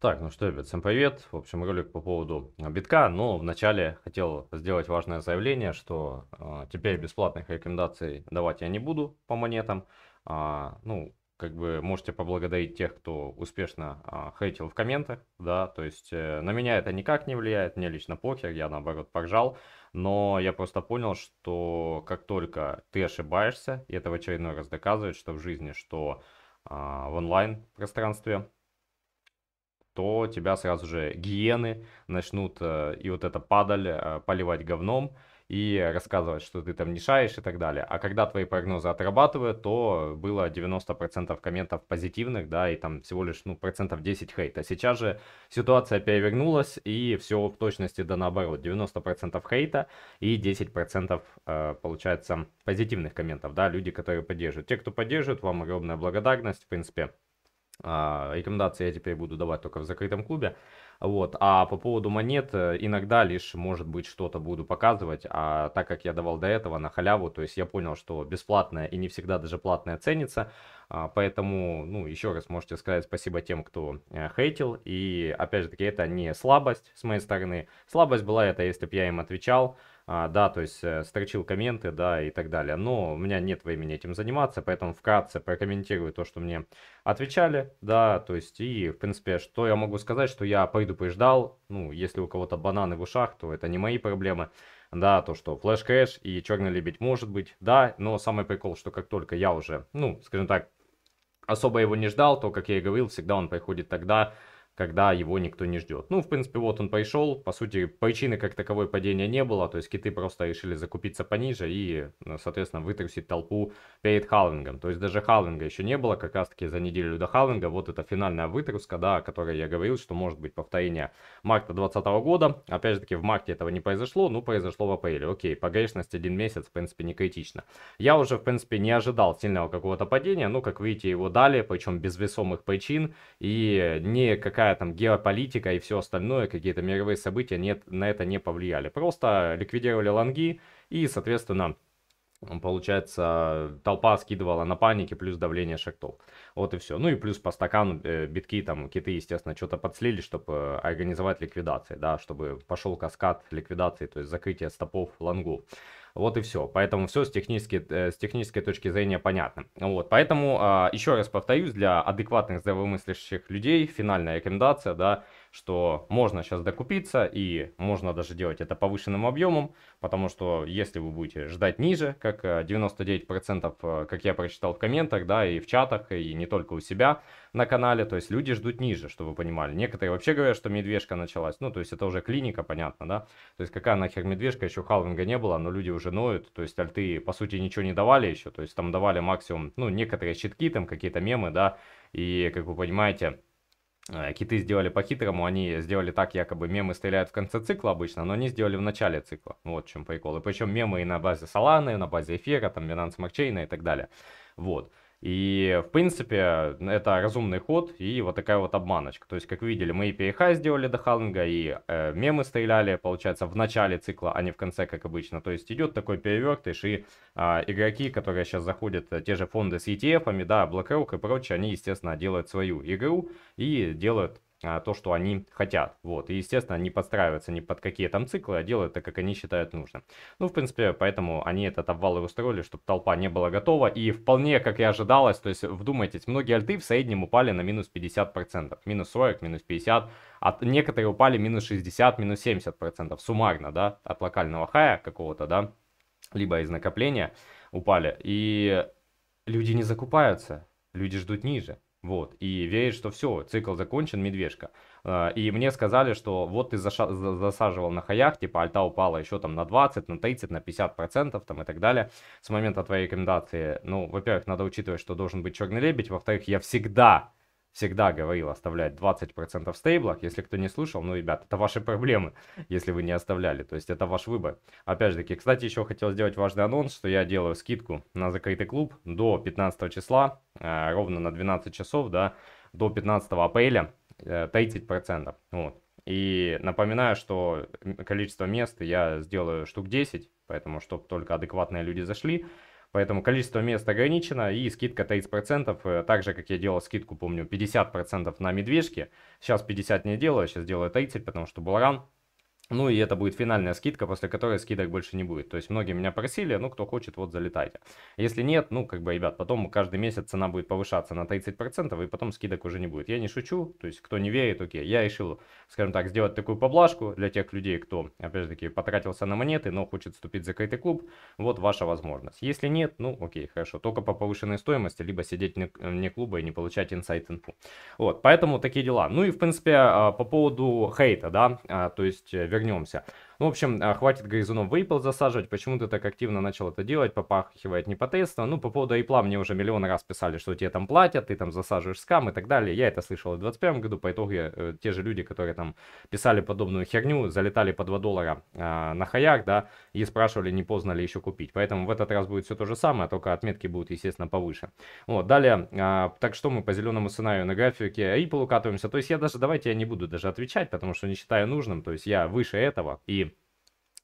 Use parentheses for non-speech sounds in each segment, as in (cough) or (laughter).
Так, ну что, ребят, всем привет. В общем, ролик по поводу а, битка, но ну, вначале хотел сделать важное заявление, что э, теперь бесплатных рекомендаций давать я не буду по монетам. А, ну, как бы можете поблагодарить тех, кто успешно а, хейтил в комментах, да, то есть э, на меня это никак не влияет, мне лично похер, я наоборот поржал, но я просто понял, что как только ты ошибаешься, и это в очередной раз доказывает, что в жизни, что а, в онлайн пространстве, то тебя сразу же гиены начнут э, и вот это падаль э, поливать говном и рассказывать, что ты там мешаешь и так далее. А когда твои прогнозы отрабатывают, то было 90% комментов позитивных, да, и там всего лишь, ну, процентов 10 хейта. Сейчас же ситуация перевернулась, и все в точности да наоборот. 90% хейта и 10% э, получается позитивных комментов, да, люди, которые поддерживают. Те, кто поддерживает, вам огромная благодарность, в принципе. А, рекомендации я теперь буду давать только в закрытом клубе. Вот. А по поводу монет, э, иногда лишь, может быть, что-то буду показывать. А так как я давал до этого на халяву, то есть я понял, что бесплатное и не всегда даже платное ценится. А, поэтому, ну, еще раз можете сказать спасибо тем, кто э, хейтил. И, опять же таки, это не слабость с моей стороны. Слабость была это, если бы я им отвечал а, да, то есть э, строчил комменты, да, и так далее. Но у меня нет времени этим заниматься, поэтому вкратце прокомментирую то, что мне отвечали, да, то есть и, в принципе, что я могу сказать, что я предупреждал, ну, если у кого-то бананы в ушах, то это не мои проблемы, да, то, что Flash Crash и Черный Лебедь может быть, да, но самый прикол, что как только я уже, ну, скажем так, особо его не ждал, то, как я и говорил, всегда он приходит тогда, когда его никто не ждет. Ну, в принципе, вот он пошел. По сути, причины как таковой падения не было. То есть киты просто решили закупиться пониже и, э, соответственно, вытрусить толпу перед халвингом. То есть даже халвинга еще не было. Как раз-таки за неделю до халвинга вот эта финальная вытруска, да, о которой я говорил, что может быть повторение марта 2020 года. Опять же таки, в марте этого не произошло, но ну, произошло в апреле. Окей, погрешность один месяц, в принципе, не критично. Я уже, в принципе, не ожидал сильного какого-то падения. Ну, как видите, его дали, причем без весомых причин. И э, не какая никакая там геополитика и все остальное, какие-то мировые события нет, на это не повлияли. Просто ликвидировали лонги и, соответственно, получается, толпа скидывала на панике, плюс давление шектов. Вот и все. Ну и плюс по стакану э, битки, там, киты, естественно, что-то подслили, чтобы организовать ликвидации, да, чтобы пошел каскад ликвидации, то есть закрытие стопов лонгов. Вот и все. Поэтому все с технической, э, с технической точки зрения понятно. Вот, поэтому а, еще раз повторюсь, для адекватных здравомыслящих людей финальная рекомендация, да, что можно сейчас докупиться и можно даже делать это повышенным объемом, потому что если вы будете ждать ниже, как 99%, э, э, как я прочитал в комментах, да, и в чатах, и не только у себя на канале, то есть люди ждут ниже, чтобы вы понимали. Некоторые вообще говорят, что медвежка началась, ну, то есть это уже клиника, понятно, да, то есть какая нахер медвежка, еще халвинга не было, но люди уже ноют, то есть альты, по сути, ничего не давали еще, то есть там давали максимум, ну, некоторые щитки, там какие-то мемы, да, и, как вы понимаете, Э, киты сделали по-хитрому, они сделали так, якобы мемы стреляют в конце цикла обычно, но они сделали в начале цикла. Вот в чем прикол. И причем мемы и на базе Solana, и на базе эфира, там Binance Smart Chain и так далее. Вот. И, в принципе, это разумный ход и вот такая вот обманочка. То есть, как видели, мы и перехай сделали до халлинга, и э, мемы стреляли, получается, в начале цикла, а не в конце, как обычно. То есть, идет такой перевертыш, и э, игроки, которые сейчас заходят, э, те же фонды с ETF-ами, да, BlackRock и прочее, они, естественно, делают свою игру и делают а, то, что они хотят. Вот. И, естественно, они подстраиваются не под какие там циклы, а делают так, как они считают нужным. Ну, в принципе, поэтому они этот обвал и устроили, чтобы толпа не была готова. И вполне, как и ожидалось, то есть, вдумайтесь, многие альты в среднем упали на минус 50%. Минус 40, минус 50. А некоторые упали минус 60, минус 70% суммарно, да, от локального хая какого-то, да, либо из накопления упали. И люди не закупаются, люди ждут ниже. Вот, и верит, что все, цикл закончен, медвежка. А, и мне сказали, что вот ты засаживал на хаях, типа альта упала еще там на 20, на 30, на 50 процентов там и так далее. С момента твоей рекомендации, ну, во-первых, надо учитывать, что должен быть черный лебедь, во-вторых, я всегда всегда говорил оставлять 20% в стейблах. Если кто не слушал, ну, ребят, это ваши проблемы, (laughs) если вы не оставляли. То есть это ваш выбор. Опять же таки, кстати, еще хотел сделать важный анонс, что я делаю скидку на закрытый клуб до 15 числа, э, ровно на 12 часов, да, до 15 апреля э, 30%. Вот. И напоминаю, что количество мест я сделаю штук 10, поэтому чтобы только адекватные люди зашли. Поэтому количество мест ограничено и скидка 30%, э, так же, как я делал скидку, помню, 50% на медвежке. Сейчас 50 не делаю, сейчас а делаю 30, потому что был ран. Ну и это будет финальная скидка, после которой скидок больше не будет. То есть многие меня просили, ну кто хочет, вот залетайте. Если нет, ну как бы, ребят, потом каждый месяц цена будет повышаться на 30% и потом скидок уже не будет. Я не шучу, то есть кто не верит, окей. Я решил, скажем так, сделать такую поблажку для тех людей, кто, опять же таки, потратился на монеты, но хочет вступить в закрытый клуб. Вот ваша возможность. Если нет, ну окей, хорошо. Только по повышенной стоимости, либо сидеть вне клуба и не получать инсайт-инфу. Вот, поэтому такие дела. Ну и в принципе а, по поводу хейта, да, а, то есть вернемся. Ну, в общем, а, хватит Гризуном в Apple засаживать, почему ты так активно начал это делать, попахивает непотредственно. Ну, по поводу Apple мне уже миллион раз писали, что тебе там платят, ты там засаживаешь скам и так далее. Я это слышал в 2021 году, по итогу э, те же люди, которые там писали подобную херню, залетали по 2 доллара э, на хаях, да, и спрашивали, не поздно ли еще купить. Поэтому в этот раз будет все то же самое, только отметки будут, естественно, повыше. Вот, далее, э, так что мы по зеленому сценарию на графике Apple укатываемся. То есть я даже, давайте я не буду даже отвечать, потому что не считаю нужным, то есть я выше этого и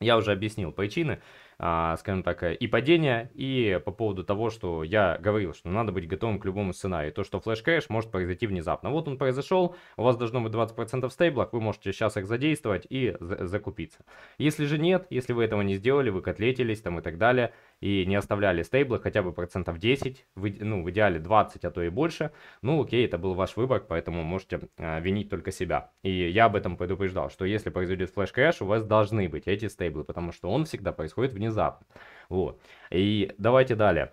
я уже объяснил причины, а, скажем так, э, и падения, и по поводу того, что я говорил, что надо быть готовым к любому сценарию. То, что флеш-кэш может произойти внезапно. Вот он произошел, у вас должно быть 20% в стейблах, вы можете сейчас их задействовать и закупиться. Если же нет, если вы этого не сделали, вы котлетились там и так далее, и не оставляли стейблы хотя бы процентов 10, в, ну, в идеале 20, а то и больше, ну, окей, это был ваш выбор, поэтому можете э, винить только себя. И я об этом предупреждал, что если произойдет флеш-крэш, у вас должны быть эти стейблы, потому что он всегда происходит внезапно. Вот. И давайте далее.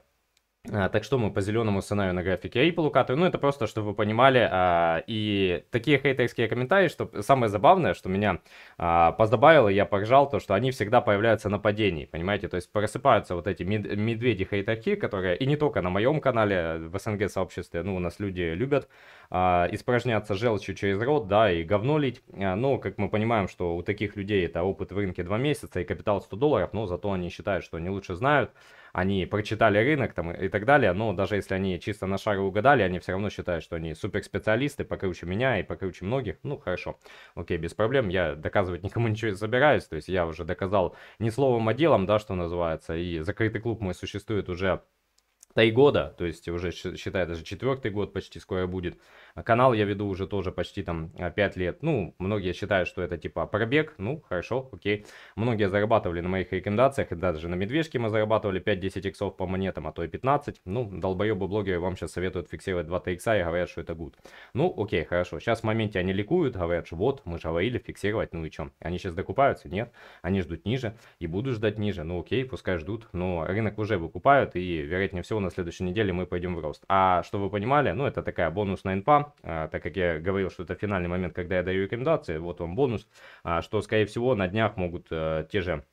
А, так что мы по зеленому сценарию на графике Ripple укатываем. Ну, это просто, чтобы вы понимали. А, и такие хейтерские комментарии, что самое забавное, что меня а, позабавило, я поржал, то, что они всегда появляются на падении, понимаете? То есть просыпаются вот эти медведи хейтерки, которые и не только на моем канале, в СНГ-сообществе, ну, у нас люди любят испражняться желчью через рот, да, и говно лить. Но, как мы понимаем, что у таких людей это опыт в рынке 2 месяца и капитал 100 долларов, но зато они считают, что они лучше знают они прочитали рынок там и так далее, но даже если они чисто на шары угадали, они все равно считают, что они суперспециалисты, покруче меня и покруче многих, ну хорошо, окей, без проблем, я доказывать никому ничего не собираюсь, то есть я уже доказал не словом, а делом, да, что называется, и закрытый клуб мой существует уже года, то есть уже считай даже четвертый год почти скоро будет. А канал я веду уже тоже почти там а, пять лет. Ну, многие считают, что это типа пробег. Ну, хорошо, окей. Многие зарабатывали на моих рекомендациях, и даже на медвежке мы зарабатывали 5-10 иксов по монетам, а то и 15. Ну, долбоебы блогеры вам сейчас советуют фиксировать 2 икса и говорят, что это гуд. Ну, окей, хорошо. Сейчас в моменте они ликуют, говорят, что вот, мы же говорили фиксировать, ну и чем? Они сейчас докупаются? Нет. Они ждут ниже и будут ждать ниже. Ну, окей, пускай ждут. Но рынок уже выкупают и, вероятнее всего, на следующей неделе мы пойдем в рост. А что вы понимали, ну это такая бонусная инфа, а, так как я говорил, что это финальный момент, когда я даю рекомендации, вот вам бонус, а, что скорее всего на днях могут э, те же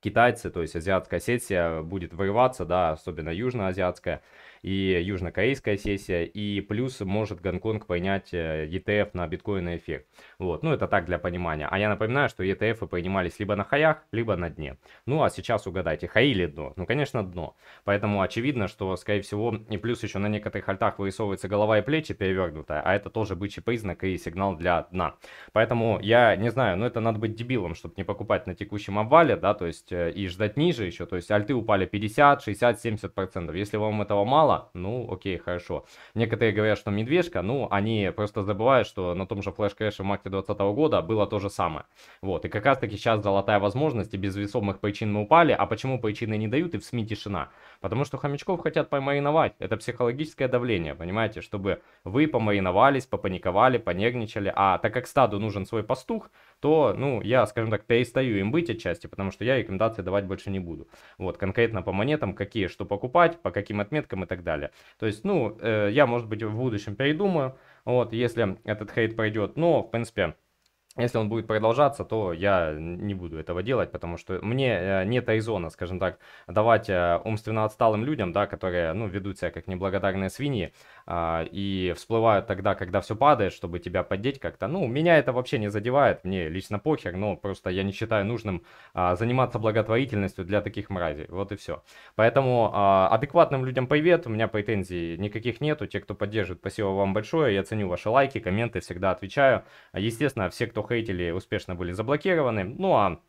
китайцы, то есть азиатская сессия будет вырываться, да, особенно южноазиатская, и южнокорейская сессия, и плюс может Гонконг поднять э, ETF на биткоин эффект. Вот, ну это так для понимания. А я напоминаю, что ETF поднимались либо на хаях, либо на дне. Ну а сейчас угадайте, хаи или дно? Ну конечно дно. Поэтому очевидно, что скорее всего и плюс еще на некоторых альтах вырисовывается голова и плечи перевернутая, а это тоже бычий признак и сигнал для дна. Поэтому я не знаю, но это надо быть дебилом, чтобы не покупать на текущем обвале, да, то есть э, и ждать ниже еще, то есть альты упали 50, 60, 70 процентов. Если вам этого мало, мало, ну окей, хорошо. Некоторые говорят, что медвежка, ну они просто забывают, что на том же Flash Crash в марте 2020 года было то же самое. Вот, и как раз таки сейчас золотая возможность, и без весомых причин мы упали, а почему причины не дают и в СМИ тишина? Потому что хомячков хотят помариновать, это психологическое давление, понимаете, чтобы вы помариновались, попаниковали, понервничали, а так как стаду нужен свой пастух, то, ну, я, скажем так, перестаю им быть отчасти, потому что я рекомендации давать больше не буду. Вот, конкретно по монетам, какие что покупать, по каким отметкам и так далее. То есть, ну, э, я, может быть, в будущем передумаю, вот, если этот хейт пройдет, но, в принципе, если он будет продолжаться, то я не буду этого делать, потому что мне э, нет резона, скажем так, давать э, умственно отсталым людям, да, которые, ну, ведут себя как неблагодарные свиньи, а, и всплывают тогда, когда все падает, чтобы тебя поддеть как-то. Ну, меня это вообще не задевает, мне лично похер, но просто я не считаю нужным а, заниматься благотворительностью для таких мразей, вот и все. Поэтому а, адекватным людям привет, у меня претензий никаких нету, те, кто поддерживает, спасибо вам большое, я ценю ваши лайки, комменты, всегда отвечаю. Естественно, все, кто хейтили, успешно были заблокированы, ну а...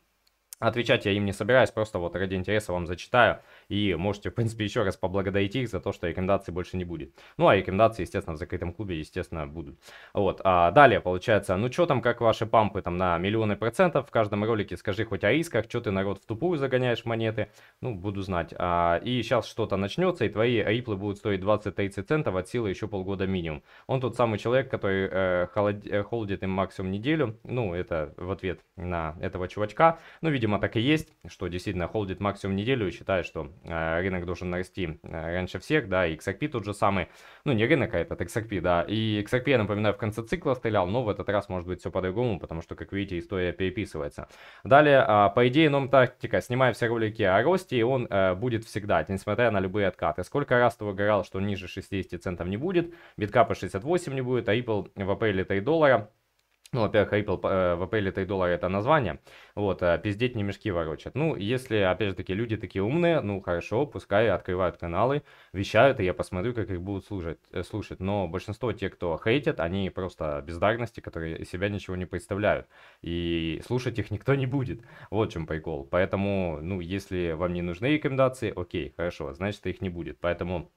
Отвечать я им не собираюсь, просто вот ради интереса вам зачитаю. И можете, в принципе, еще раз поблагодарить их за то, что рекомендаций больше не будет. Ну, а рекомендации, естественно, в закрытом клубе, естественно, будут. Вот. А далее, получается, ну что там, как ваши пампы там на миллионы процентов в каждом ролике, скажи хоть о рисках, что ты народ в тупую загоняешь монеты, ну, буду знать. А, и сейчас что-то начнется, и твои риплы будут стоить 20-30 центов от силы еще полгода минимум. Он тот самый человек, который э, холод, э, холдит им максимум неделю, ну, это в ответ на этого чувачка. Ну, видимо, так и есть, что действительно холдит максимум неделю и считает, что Э, рынок должен расти э, раньше всех, да, и XRP тот же самый, ну не рынок, а этот XRP, да, и XRP, я напоминаю, в конце цикла стрелял, но в этот раз может быть все по-другому, потому что, как видите, история переписывается. Далее, а, по идее, ном тактика, снимая все ролики о росте, и он э, будет всегда, несмотря на любые откаты. Сколько раз ты выгорал, что ниже 60 центов не будет, биткапа 68 не будет, а Ripple в апреле 3 доллара, ну, во-первых, Ripple э, в апреле 3 доллара это название, вот, э, пиздеть не мешки ворочат. Ну, если, опять же таки, люди такие умные, ну, хорошо, пускай открывают каналы, вещают, и я посмотрю, как их будут слушать, э, слушать. Но большинство тех, кто хейтит, они просто бездарности, которые из себя ничего не представляют, и слушать их никто не будет, вот в чем прикол. Поэтому, ну, если вам не нужны рекомендации, окей, хорошо, значит, их не будет. Поэтому,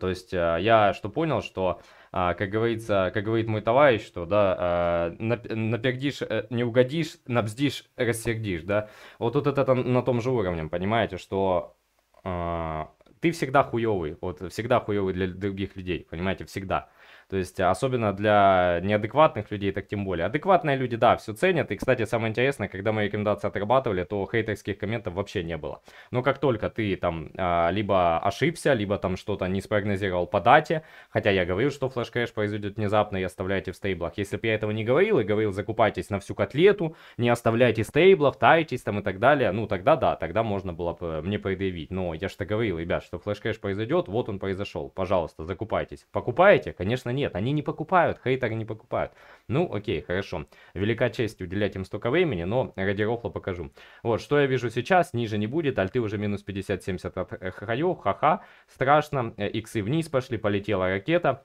то есть, э, я что понял, что а, как говорится, как говорит мой товарищ, что, да, а, напердишь, э, не угодишь, набздишь, рассердишь, да. Вот тут вот это на том же уровне, понимаете, что а, ты всегда хуёвый, вот всегда хуёвый для других людей, понимаете, всегда. То есть, особенно для неадекватных людей, так тем более. Адекватные люди, да, все ценят. И, кстати, самое интересное, когда мы рекомендации отрабатывали, то хейтерских комментов вообще не было. Но как только ты там а, либо ошибся, либо там что-то не спрогнозировал по дате, хотя я говорил, что флеш-крэш произойдет внезапно и оставляйте в стейблах. Если бы я этого не говорил и говорил, закупайтесь на всю котлету, не оставляйте стейблов, тайтесь там и так далее, ну тогда да, тогда можно было бы мне предъявить. Но я же говорил, ребят, что флеш-крэш произойдет, вот он произошел, пожалуйста, закупайтесь. Покупаете? Конечно, не нет, они не покупают, хейтеры не покупают. Ну, окей, хорошо. Велика честь уделять им столько времени, но ради рохла покажу. Вот, что я вижу сейчас, ниже не будет, альты уже минус 50-70 от э, хаю, ха-ха, страшно, э, иксы вниз пошли, полетела ракета.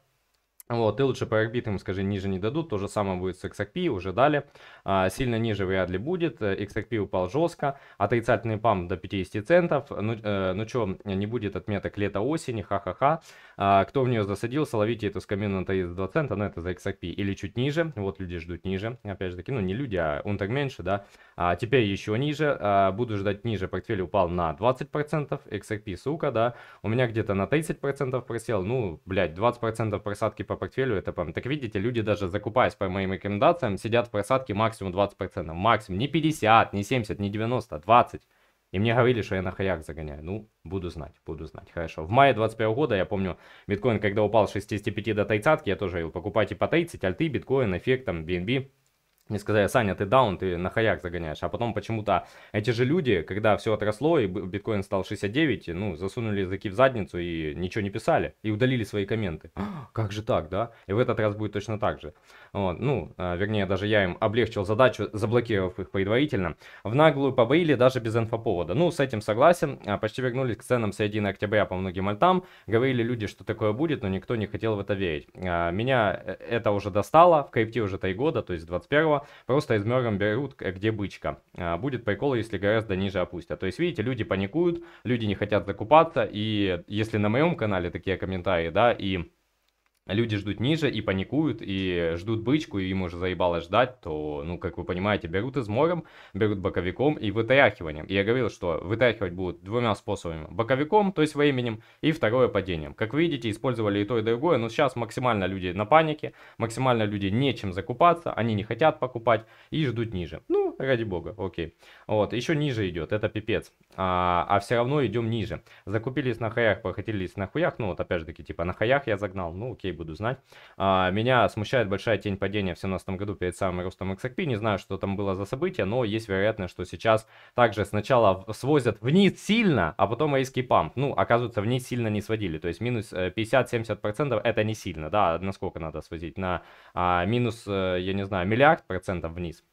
Вот, и лучше по орбитам скажи, ниже не дадут. То же самое будет с XRP, уже дали. А, сильно ниже вряд ли будет. XRP э, упал жестко. Отрицательный пам до 50 центов. Ну, э, ну что, не будет отметок лето-осени, ха-ха-ха. А, кто в нее засадился, ловите эту скамину на 32 цента, но это за XRP. Или чуть ниже, вот люди ждут ниже. Опять же таки, ну не люди, а он меньше, да. А теперь еще ниже, а, буду ждать ниже. Портфель упал на 20%, XRP, сука, да. У меня где-то на 30% просел, ну, блядь, 20% просадки по по портфелю это ПМ. Так видите, люди даже закупаясь по моим рекомендациям, сидят в просадке максимум 20%. Максимум. Не 50, не 70, не 90, 20. А И мне говорили, что я на хаях загоняю. Ну, буду знать, буду знать. Хорошо. В мае 21 года, я помню, биткоин, когда упал с 65 до 30, я тоже говорил, покупайте по 30, альты, биткоин, эффект, там, BNB. Мне сказали, Саня, ты даун, ты на хаяк загоняешь. А потом почему-то эти же люди, когда все отросло и биткоин стал 69, ну, засунули языки в задницу и ничего не писали. И удалили свои комменты. «А, как же так, да? И в этот раз будет точно так же. Вот, ну, а, вернее, даже я им облегчил задачу, заблокировав их предварительно. В наглую побоили даже без инфоповода. Ну, с этим согласен. А, почти вернулись к ценам середины октября по многим альтам. Говорили люди, что такое будет, но никто не хотел в это верить. Меня э, это уже достало. В крипте уже 3 года, то есть 21 направо, просто измером берут, э, где бычка. А, будет прикол, если гораздо ниже опустят. То есть, видите, люди паникуют, люди не хотят закупаться, и если на моем канале такие комментарии, да, и люди ждут ниже и паникуют, и ждут бычку, и им уже заебало ждать, то, ну, как вы понимаете, берут измором, берут боковиком и вытарахиванием. И я говорил, что вытарахивать будут двумя способами. Боковиком, то есть временем, и второе падением. Как видите, использовали и то, и другое, но сейчас максимально люди на панике, максимально люди нечем закупаться, они не хотят покупать и ждут ниже. Ну, ради бога, окей. Вот, еще ниже идет, это пипец. А, а все равно идем ниже. Закупились на хаях, похотелись на хуях, ну, вот опять же таки, типа, на хаях я загнал, ну, окей, буду знать. А, меня смущает большая тень падения в 2017 году перед самым ростом XRP, не знаю, что там было за событие, но есть вероятность, что сейчас также сначала свозят вниз сильно, а потом резкий памп. Ну, оказывается, вниз сильно не сводили, то есть минус 50-70% э, это не сильно, да, насколько надо сводить, на а, минус, э, я не знаю, миллиард процентов вниз.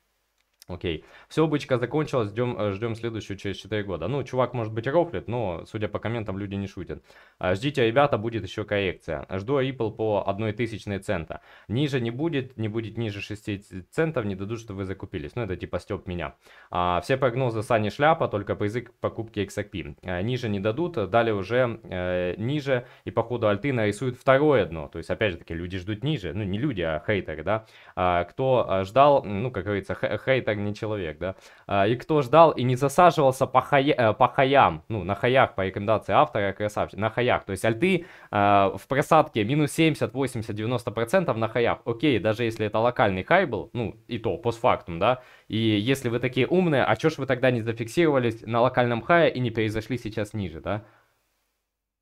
Окей. Все, бычка закончилась, ждем, э, ждем следующую через 4 года. Ну, чувак, может быть, рофлит, но, судя по комментам, люди не шутят. А, ждите, ребята, будет еще коррекция. Жду Ripple по 1 тысячной цента. Ниже не будет, не будет ниже 6 центов, не дадут, что вы закупились. Ну, это типа степ меня. А, все прогнозы Сани Шляпа, только по язык покупки XRP. А, ниже не дадут, далее уже э, ниже, и по ходу альты нарисуют второе дно. То есть, опять же таки, люди ждут ниже. Ну, не люди, а хейтеры, да. А, кто э, ждал, ну, как говорится, хейтер как не человек, да. А, и кто ждал и не засаживался по, хая, э, по хаям, ну, на хаях по рекомендации автора, красавчик, на хаях. То есть альты а, в просадке минус 70, 80, 90% на хаях. Окей, даже если это локальный хай был, ну, и то, постфактум, да. И если вы такие умные, а чё ж вы тогда не зафиксировались на локальном хае и не перезашли сейчас ниже, да?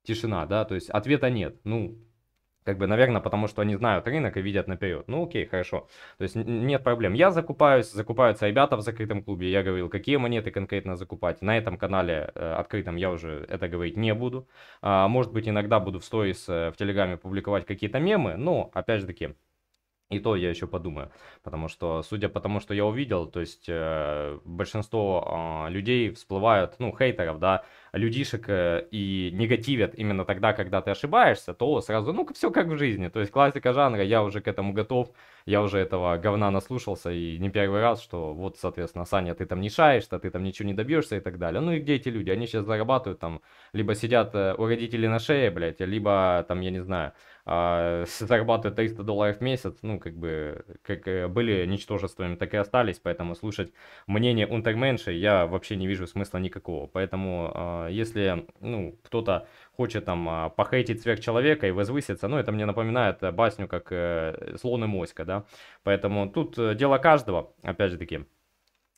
Тишина, да, то есть ответа нет. Ну, как бы, наверное, потому что они знают рынок и видят наперед. Ну, окей, хорошо. То есть нет проблем. Я закупаюсь, закупаются ребята в закрытом клубе. Я говорил, какие монеты конкретно закупать. На этом канале э, открытом я уже это говорить не буду. А, может быть, иногда буду в сторис э, в Телеграме публиковать какие-то мемы. Но, опять же таки, и то я еще подумаю, потому что, судя по тому, что я увидел, то есть э, большинство э, людей всплывают, ну, хейтеров, да, людишек э, и негативят именно тогда, когда ты ошибаешься, то сразу, ну, все как в жизни. То есть классика жанра, я уже к этому готов, я уже этого говна наслушался и не первый раз, что вот, соответственно, Саня, ты там не шаешь ты там ничего не добьешься и так далее. Ну и где эти люди? Они сейчас зарабатывают там, либо сидят э, у родителей на шее, блядь, либо там, я не знаю, а, зарабатывают 300 долларов в месяц, ну, как бы, как э, были ничтожествами, так и остались, поэтому слушать мнение унтерменши я вообще не вижу смысла никакого, поэтому а, а, если ну, кто-то хочет там а, похейтить цвет человека и возвыситься, ну, это мне напоминает э, басню, как э, слон и моська, да. Поэтому тут э, дело каждого, опять же таки.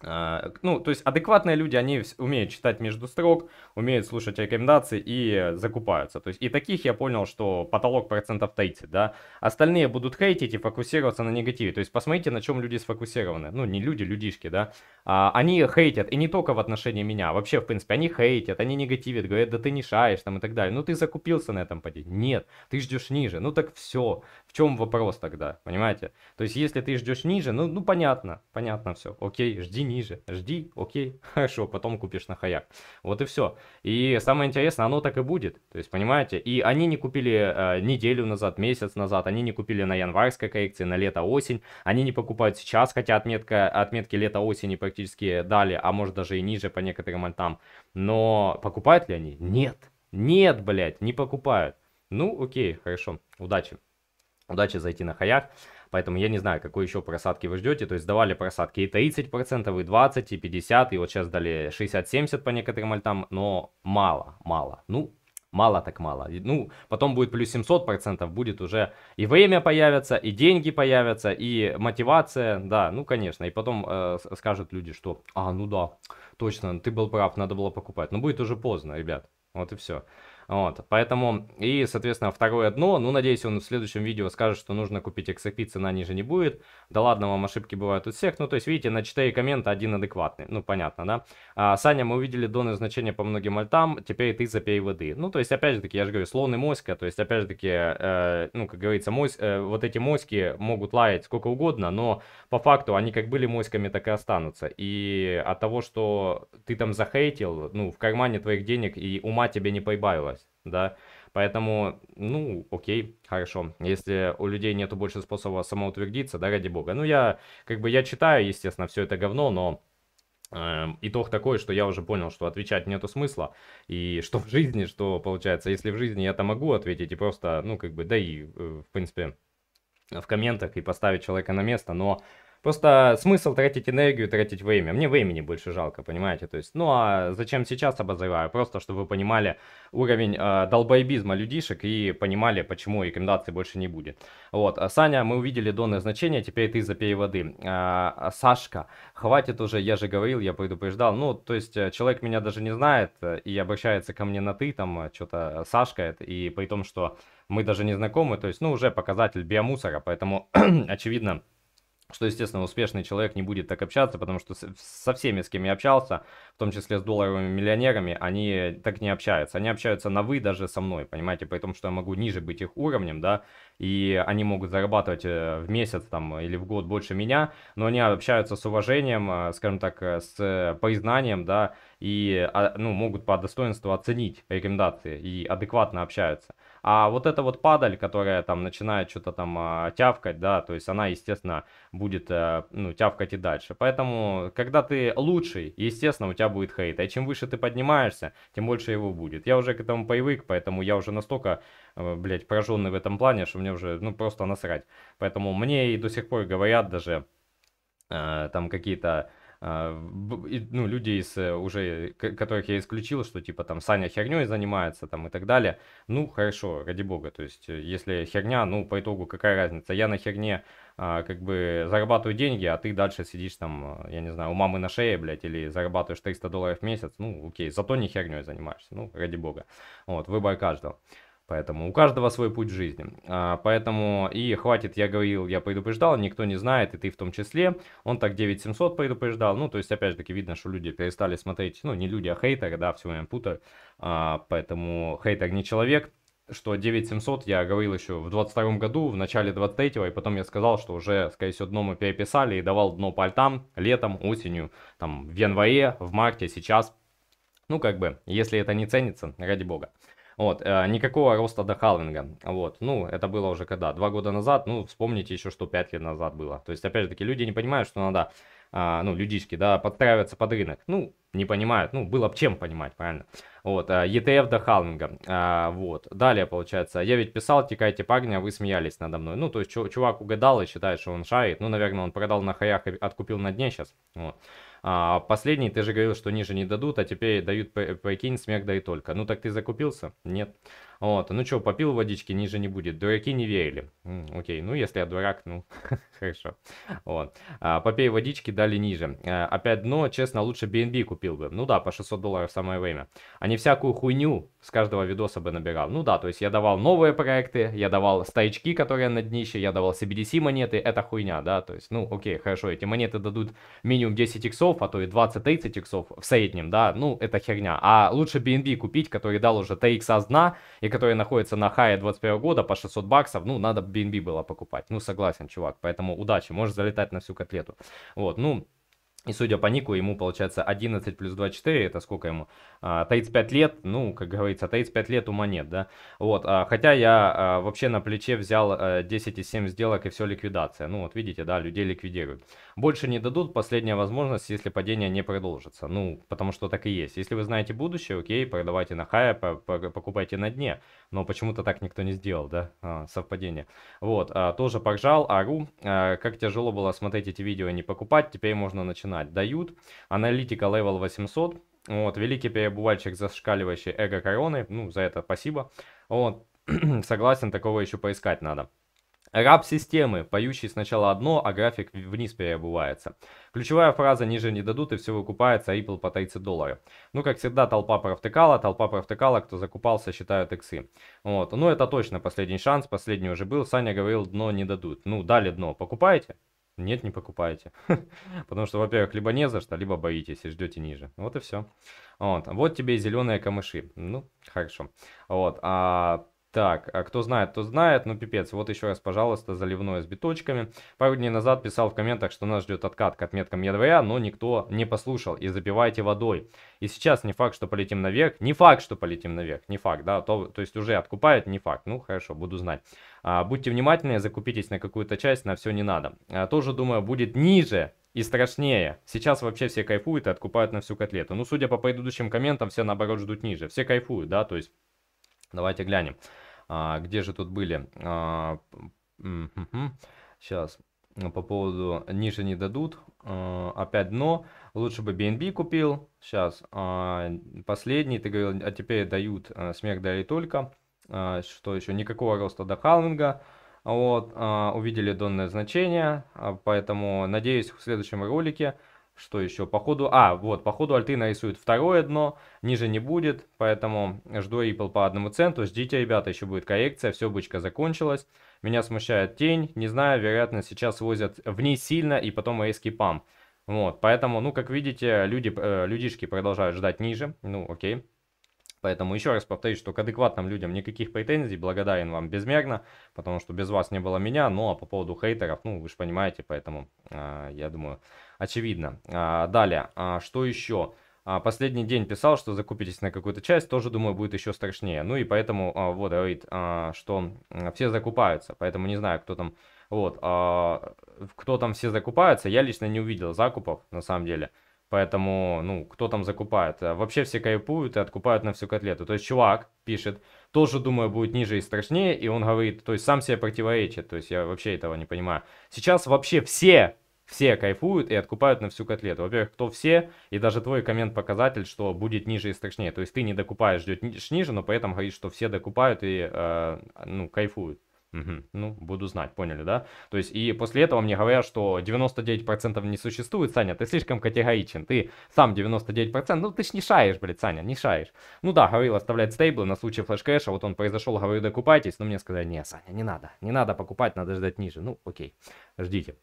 А, ну, то есть адекватные люди, они умеют читать между строк, умеют слушать рекомендации и закупаются. То есть и таких я понял, что потолок процентов 30, да. Остальные будут хейтить и фокусироваться на негативе. То есть посмотрите, на чем люди сфокусированы. Ну, не люди, людишки, да. А, они хейтят, и не только в отношении меня. А вообще, в принципе, они хейтят, они негативят, говорят, да ты не шаешь там и так далее. Ну, ты закупился на этом поди. Нет, ты ждешь ниже. Ну, так все. В чем вопрос тогда, понимаете? То есть если ты ждешь ниже, ну, ну понятно, понятно все. Окей, жди ниже ниже. Жди, окей, (laughs) хорошо, потом купишь на Хаяк. Вот и все. И самое интересное, оно так и будет. То есть, понимаете, и они не купили э, неделю назад, месяц назад, они не купили на январской коррекции, на лето-осень, они не покупают сейчас, хотя отметка, отметки лето-осени практически дали, а может даже и ниже по некоторым альтам. Но покупают ли они? Нет. Нет, блядь, не покупают. Ну, окей, хорошо, удачи. Удачи зайти на хаях. Поэтому я не знаю, какой еще просадки вы ждете. То есть давали просадки и 30%, и 20%, и 50%, и вот сейчас дали 60-70% по некоторым альтам, но мало, мало. Ну, мало так мало. Ну, потом будет плюс 700%, будет уже и время появится, и деньги появятся, и мотивация, да, ну, конечно. И потом э, скажут люди, что, а, ну да, точно, ты был прав, надо было покупать. Но будет уже поздно, ребят, вот и все. Вот, поэтому, и, соответственно, второе дно, ну, надеюсь, он в следующем видео скажет, что нужно купить XRP, цена ниже не будет. Да ладно, вам ошибки бывают у всех, ну, то есть, видите, на 4 коммента один адекватный, ну, понятно, да? А, Саня, мы увидели доны значения по многим альтам, теперь ты запей воды. Ну, то есть, опять же таки, я же говорю, слон и моська, то есть, опять же таки, э, ну, как говорится, мось, э, вот эти моськи могут лаять сколько угодно, но по факту они как были моськами, так и останутся. И от того, что ты там захейтил, ну, в кармане твоих денег и ума тебе не поебавило делать, да. Поэтому, ну, окей, хорошо. Если у людей нету больше способа самоутвердиться, да, ради бога. Ну, я, как бы, я читаю, естественно, все это говно, но э, итог такой, что я уже понял, что отвечать нету смысла. И (laughs) что в жизни, что получается, если в жизни я-то могу ответить и просто, ну, как бы, да и, э, в принципе, в комментах и поставить человека на место, но Просто смысл тратить энергию, тратить время. Мне времени больше жалко, понимаете? То есть, ну а зачем сейчас обозреваю? Просто, чтобы вы понимали уровень э, долбоебизма людишек и понимали, почему рекомендаций больше не будет. Вот, а, Саня, мы увидели донное значение, теперь ты за переводы. Э, Сашка, хватит уже, я же говорил, я предупреждал. Ну, то есть, э, человек меня даже не знает э, и обращается ко мне на ты, там, э, что-то Сашка, и при том, что мы даже не знакомы, то есть, ну, уже показатель биомусора, поэтому, (clears throat) очевидно, что, естественно, успешный человек не будет так общаться, потому что со всеми, с кем я общался, в том числе с долларовыми миллионерами, они так не общаются. Они общаются на «вы» даже со мной, понимаете, при том, что я могу ниже быть их уровнем, да, и они могут зарабатывать э, в месяц там или в год больше меня, но они общаются с уважением, э, скажем так, э, с признанием, да, и, а, ну, могут по достоинству оценить рекомендации и адекватно общаются. А вот эта вот падаль, которая там начинает что-то там а, тявкать, да, то есть она, естественно, будет э, ну, тявкать и дальше. Поэтому, когда ты лучший, естественно, у тебя будет хейт. А чем выше ты поднимаешься, тем больше его будет. Я уже к этому привык, поэтому я уже настолько, э, блядь, пораженный в этом плане, что мне уже, ну, просто насрать. Поэтому мне и до сих пор говорят даже э, там какие-то а, ну, люди из э, уже, которых я исключил, что типа там Саня херней занимается там и так далее, ну, хорошо, ради бога, то есть, э, если херня, ну, по итогу какая разница, я на херне а, как бы зарабатываю деньги, а ты дальше сидишь там, э, я не знаю, у мамы на шее, блядь, или зарабатываешь 300 долларов в месяц, ну, окей, зато не херней занимаешься, ну, ради бога, вот, выбор каждого. Поэтому у каждого свой путь в жизни. А, поэтому и хватит, я говорил, я предупреждал, никто не знает, и ты в том числе. Он так 9700 предупреждал. Ну, то есть, опять же таки, видно, что люди перестали смотреть, ну, не люди, а хейтеры, да, все время путаю. А, поэтому хейтер не человек, что 9700 я говорил еще в 22 году, в начале 23 го и потом я сказал, что уже, скорее всего, дно мы переписали и давал дно по альтам летом, осенью, там, в январе, в марте, сейчас. Ну, как бы, если это не ценится, ради бога. Вот, э, никакого роста до халвинга. Вот, ну, это было уже когда? Два года назад, ну, вспомните еще, что пять лет назад было. То есть, опять же таки, люди не понимают, что надо, э, ну, людишки, да, подстраиваться под рынок. Ну, не понимают, ну, было бы чем понимать, правильно? Вот, э, ETF до халвинга. Э, вот, далее, получается, я ведь писал, текайте а вы смеялись надо мной. Ну, то есть, чувак угадал и считает, что он шарит. Ну, наверное, он продал на хаях и откупил на дне сейчас. Вот. А последний, ты же говорил, что ниже не дадут, а теперь дают, прикинь, смех да и только. Ну так ты закупился? Нет. Вот, ну что, попил водички, ниже не будет. Дураки не верили. окей, ну если я дурак, ну (laughs) хорошо. Вот. А, попей водички, дали ниже. А, опять дно, честно, лучше BNB купил бы. Ну да, по 600 долларов самое время. А не всякую хуйню с каждого видоса бы набирал. Ну да, то есть я давал новые проекты, я давал стоячки, которые на днище, я давал CBDC монеты, это хуйня, да, то есть, ну окей, хорошо, эти монеты дадут минимум 10 иксов, а то и 20-30 иксов в среднем, да, ну это херня. А лучше BNB купить, который дал уже 3 икса дна, и которые находятся на хае 21 года по 600 баксов, ну, надо BNB было покупать. Ну, согласен, чувак, поэтому удачи, можешь залетать на всю котлету. Вот, ну, и судя по нику, ему получается 11 плюс 24, это сколько ему? 35 а, лет, ну, как говорится, 35 лет ума нет, да? Вот, а, хотя я а, вообще на плече взял 10 из 7 сделок и все ликвидация. Ну, вот видите, да, людей ликвидируют больше не дадут последняя возможность, если падение не продолжится. Ну, потому что так и есть. Если вы знаете будущее, окей, продавайте на хай, покупайте на дне. Но почему-то так никто не сделал, да, а, совпадение. Вот, а, тоже поржал, ару. А, как тяжело было смотреть эти видео и не покупать, теперь можно начинать. Дают, аналитика левел 800, вот, великий перебывальщик, зашкаливающий эго короны, ну, за это спасибо. Вот, (clears throat) согласен, такого еще поискать надо. Раб системы, поющий сначала одно, а график вниз переобувается. Ключевая фраза «ниже не дадут» и все выкупается, а Ripple по 30 долларов. Ну, как всегда, толпа провтыкала, толпа провтыкала, кто закупался, считают иксы. Вот, ну это точно последний шанс, последний уже был. Саня говорил, дно не дадут. Ну, дали дно, покупаете? Нет, не покупаете. (laughs) Потому что, во-первых, либо не за что, либо боитесь и ждете ниже. Вот и все. Вот, вот тебе и зеленые камыши. Ну, хорошо. Вот, а так, а кто знает, то знает. Ну, пипец. Вот еще раз, пожалуйста, заливное с биточками. Пару дней назад писал в комментах, что нас ждет откат к отметкам января, а, но никто не послушал. И запивайте водой. И сейчас не факт, что полетим наверх. Не факт, что полетим наверх. Не факт, да. То, то есть уже откупают, не факт. Ну, хорошо, буду знать. А, будьте внимательны, закупитесь на какую-то часть, на все не надо. А, тоже, думаю, будет ниже и страшнее. Сейчас вообще все кайфуют и откупают на всю котлету. Ну, судя по предыдущим комментам, все наоборот ждут ниже. Все кайфуют, да, то есть... Давайте глянем. А, где же тут были? А, сейчас по поводу ниже не дадут. А, опять дно. Лучше бы BNB купил. Сейчас а, последний, ты говорил, а теперь дают а, смех дали только. А, что еще? Никакого роста до халвинга. Вот, а, увидели данное значение, а, поэтому надеюсь в следующем ролике что еще? походу? А, вот, походу альты нарисуют второе дно, ниже не будет, поэтому жду Ripple по одному центу. Ждите, ребята, еще будет коррекция, все, бычка закончилась. Меня смущает тень, не знаю, вероятно, сейчас возят в ней сильно и потом резкий пам. Вот, поэтому, ну, как видите, люди, э, людишки продолжают ждать ниже, ну, окей. Поэтому еще раз повторюсь, что к адекватным людям никаких претензий, благодарен вам безмерно, потому что без вас не было меня, ну, а по поводу хейтеров, ну, вы же понимаете, поэтому, э, я думаю, очевидно. А, далее, а, что еще? А, последний день писал, что закупитесь на какую-то часть, тоже, думаю, будет еще страшнее. Ну и поэтому, вот, говорит, что все закупаются, поэтому не знаю, кто там, вот, кто там все закупаются, я лично не увидел закупов, на самом деле. Поэтому, ну, кто там закупает? Вообще все кайпуют и откупают на всю котлету. То есть чувак пишет, тоже, думаю, будет ниже и страшнее, и он говорит, то есть сам себе противоречит, то есть я вообще этого не понимаю. Сейчас вообще все все кайфуют и откупают на всю котлету. Во-первых, кто все, и даже твой коммент показатель, что будет ниже и страшнее. То есть ты не докупаешь, ждешь ниже, но поэтому этом говоришь, что все докупают и э, ну, кайфуют. Угу. Ну, буду знать, поняли, да? То есть, и после этого мне говорят, что 99% не существует, Саня, ты слишком категоричен, ты сам 99%, ну ты ж не шаешь, блядь, Саня, не шаешь. Ну да, говорил оставлять стейблы на случай флешкэша, вот он произошел, говорю, докупайтесь, но мне сказали, не, Саня, не надо, не надо покупать, надо ждать ниже, ну окей, ждите.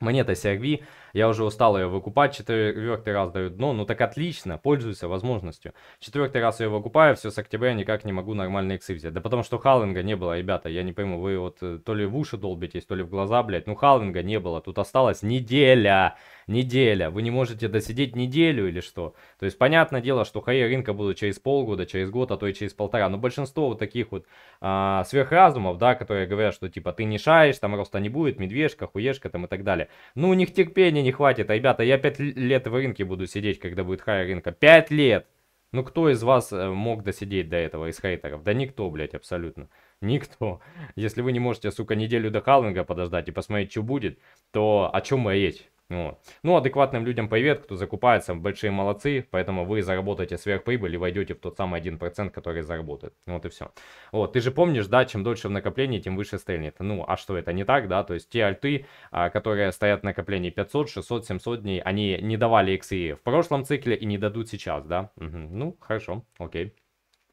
Монета CRV, я уже устал ее выкупать, четвертый раз даю дно, ну так отлично, пользуйся возможностью. Четвертый раз ее выкупаю, все с октября никак не могу нормальные иксы взять. Да потому что халлинга не было, ребята, я не пойму, вы вот э, то ли в уши долбитесь, то ли в глаза, блядь, ну халлинга не было, тут осталась неделя, неделя, вы не можете досидеть неделю или что? То есть понятное дело, что хаи рынка будут через полгода, через год, а то и через полтора, но большинство вот таких вот а, сверхразумов, да, которые говорят, что типа ты не шаешь, там роста не будет, медвежка, хуешка там и так далее. Ну, у них терпения не хватит. Ребята, я 5 лет в рынке буду сидеть, когда будет хай рынка. 5 лет! Ну, кто из вас э, мог досидеть до этого, из хейтеров? Да никто, блядь, абсолютно. Никто. Если вы не можете, сука, неделю до халвинга подождать и посмотреть, что будет, то о чем мы речь? Вот. Ну, адекватным людям привет, кто закупается, большие молодцы, поэтому вы заработаете сверхприбыль и войдете в тот самый 1%, который заработает. Вот и все. Вот, ты же помнишь, да, чем дольше в накоплении, тем выше стрельнет. Ну, а что это не так, да? То есть те альты, а, которые стоят в накоплении 500, 600, 700 дней, они не давали иксы в прошлом цикле и не дадут сейчас, да? Угу. Ну, хорошо, окей.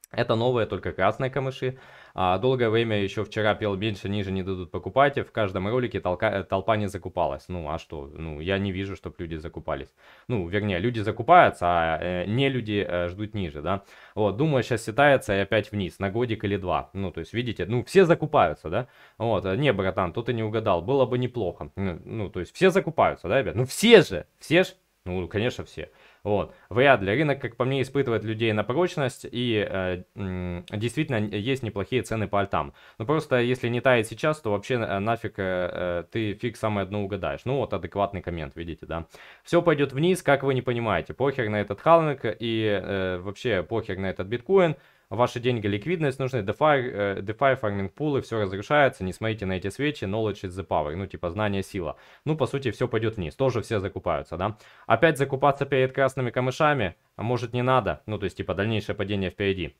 Это новые, только красные камыши. А долгое время еще вчера пел меньше, ниже не дадут покупать, и в каждом ролике толка, толпа не закупалась. Ну а что? Ну я не вижу, чтобы люди закупались. Ну вернее, люди закупаются, а э, не люди э, ждут ниже, да. Вот, думаю, сейчас сетается и опять вниз, на годик или два. Ну то есть, видите, ну все закупаются, да. Вот, э, не, братан, тут и не угадал, было бы неплохо. Ну, ну то есть все закупаются, да, ребят? Ну все же, все же, ну конечно все. Вот. Вряд ли. Рынок, как по мне, испытывает людей на прочность, и э, действительно есть неплохие цены по альтам. Но ну, просто если не тает сейчас, то вообще э, нафиг э, э, ты фиг самое дно угадаешь. Ну вот адекватный коммент, видите, да. Все пойдет вниз, как вы не понимаете. Похер на этот халнек и э, вообще похер на этот биткоин ваши деньги, ликвидность нужны, DeFi, э, DeFi фарминг пулы, все разрешается, не смотрите на эти свечи, knowledge is the power, ну типа знание сила. Ну по сути все пойдет вниз, тоже все закупаются, да. Опять закупаться перед красными камышами, а может не надо, ну то есть типа дальнейшее падение впереди.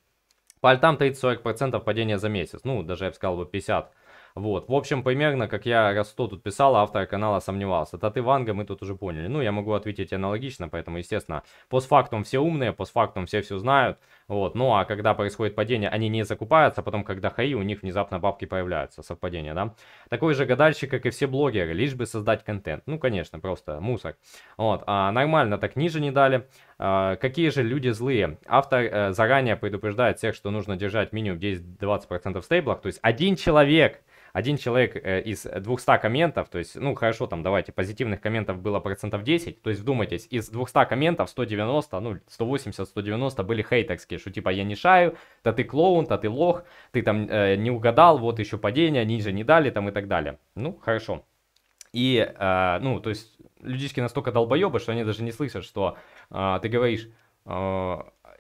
По альтам 30-40% падения за месяц, ну даже я бы сказал бы 50%. Вот, в общем, примерно, как я раз 100 тут писал, автор канала сомневался. Таты Ванга мы тут уже поняли. Ну, я могу ответить аналогично, поэтому, естественно, постфактум все умные, постфактум все все знают. Вот. Ну а когда происходит падение, они не закупаются, потом когда хаи, у них внезапно бабки появляются. Совпадение, да? Такой же гадальщик, как и все блогеры, лишь бы создать контент. Ну, конечно, просто мусор. Вот. А нормально так ниже не дали. А, какие же люди злые? Автор э, заранее предупреждает всех, что нужно держать минимум 10-20% в стейблах. То есть один человек один человек э, из 200 комментов, то есть, ну, хорошо, там, давайте, позитивных комментов было процентов 10, то есть, вдумайтесь, из 200 комментов 190, ну, 180-190 были хейтерские, что типа, я не шаю, да ты клоун, да ты лох, ты там э, не угадал, вот еще падение, ниже не дали, там, и так далее. Ну, хорошо. И, э, ну, то есть, людишки настолько долбоебы, что они даже не слышат, что э, ты говоришь... Э,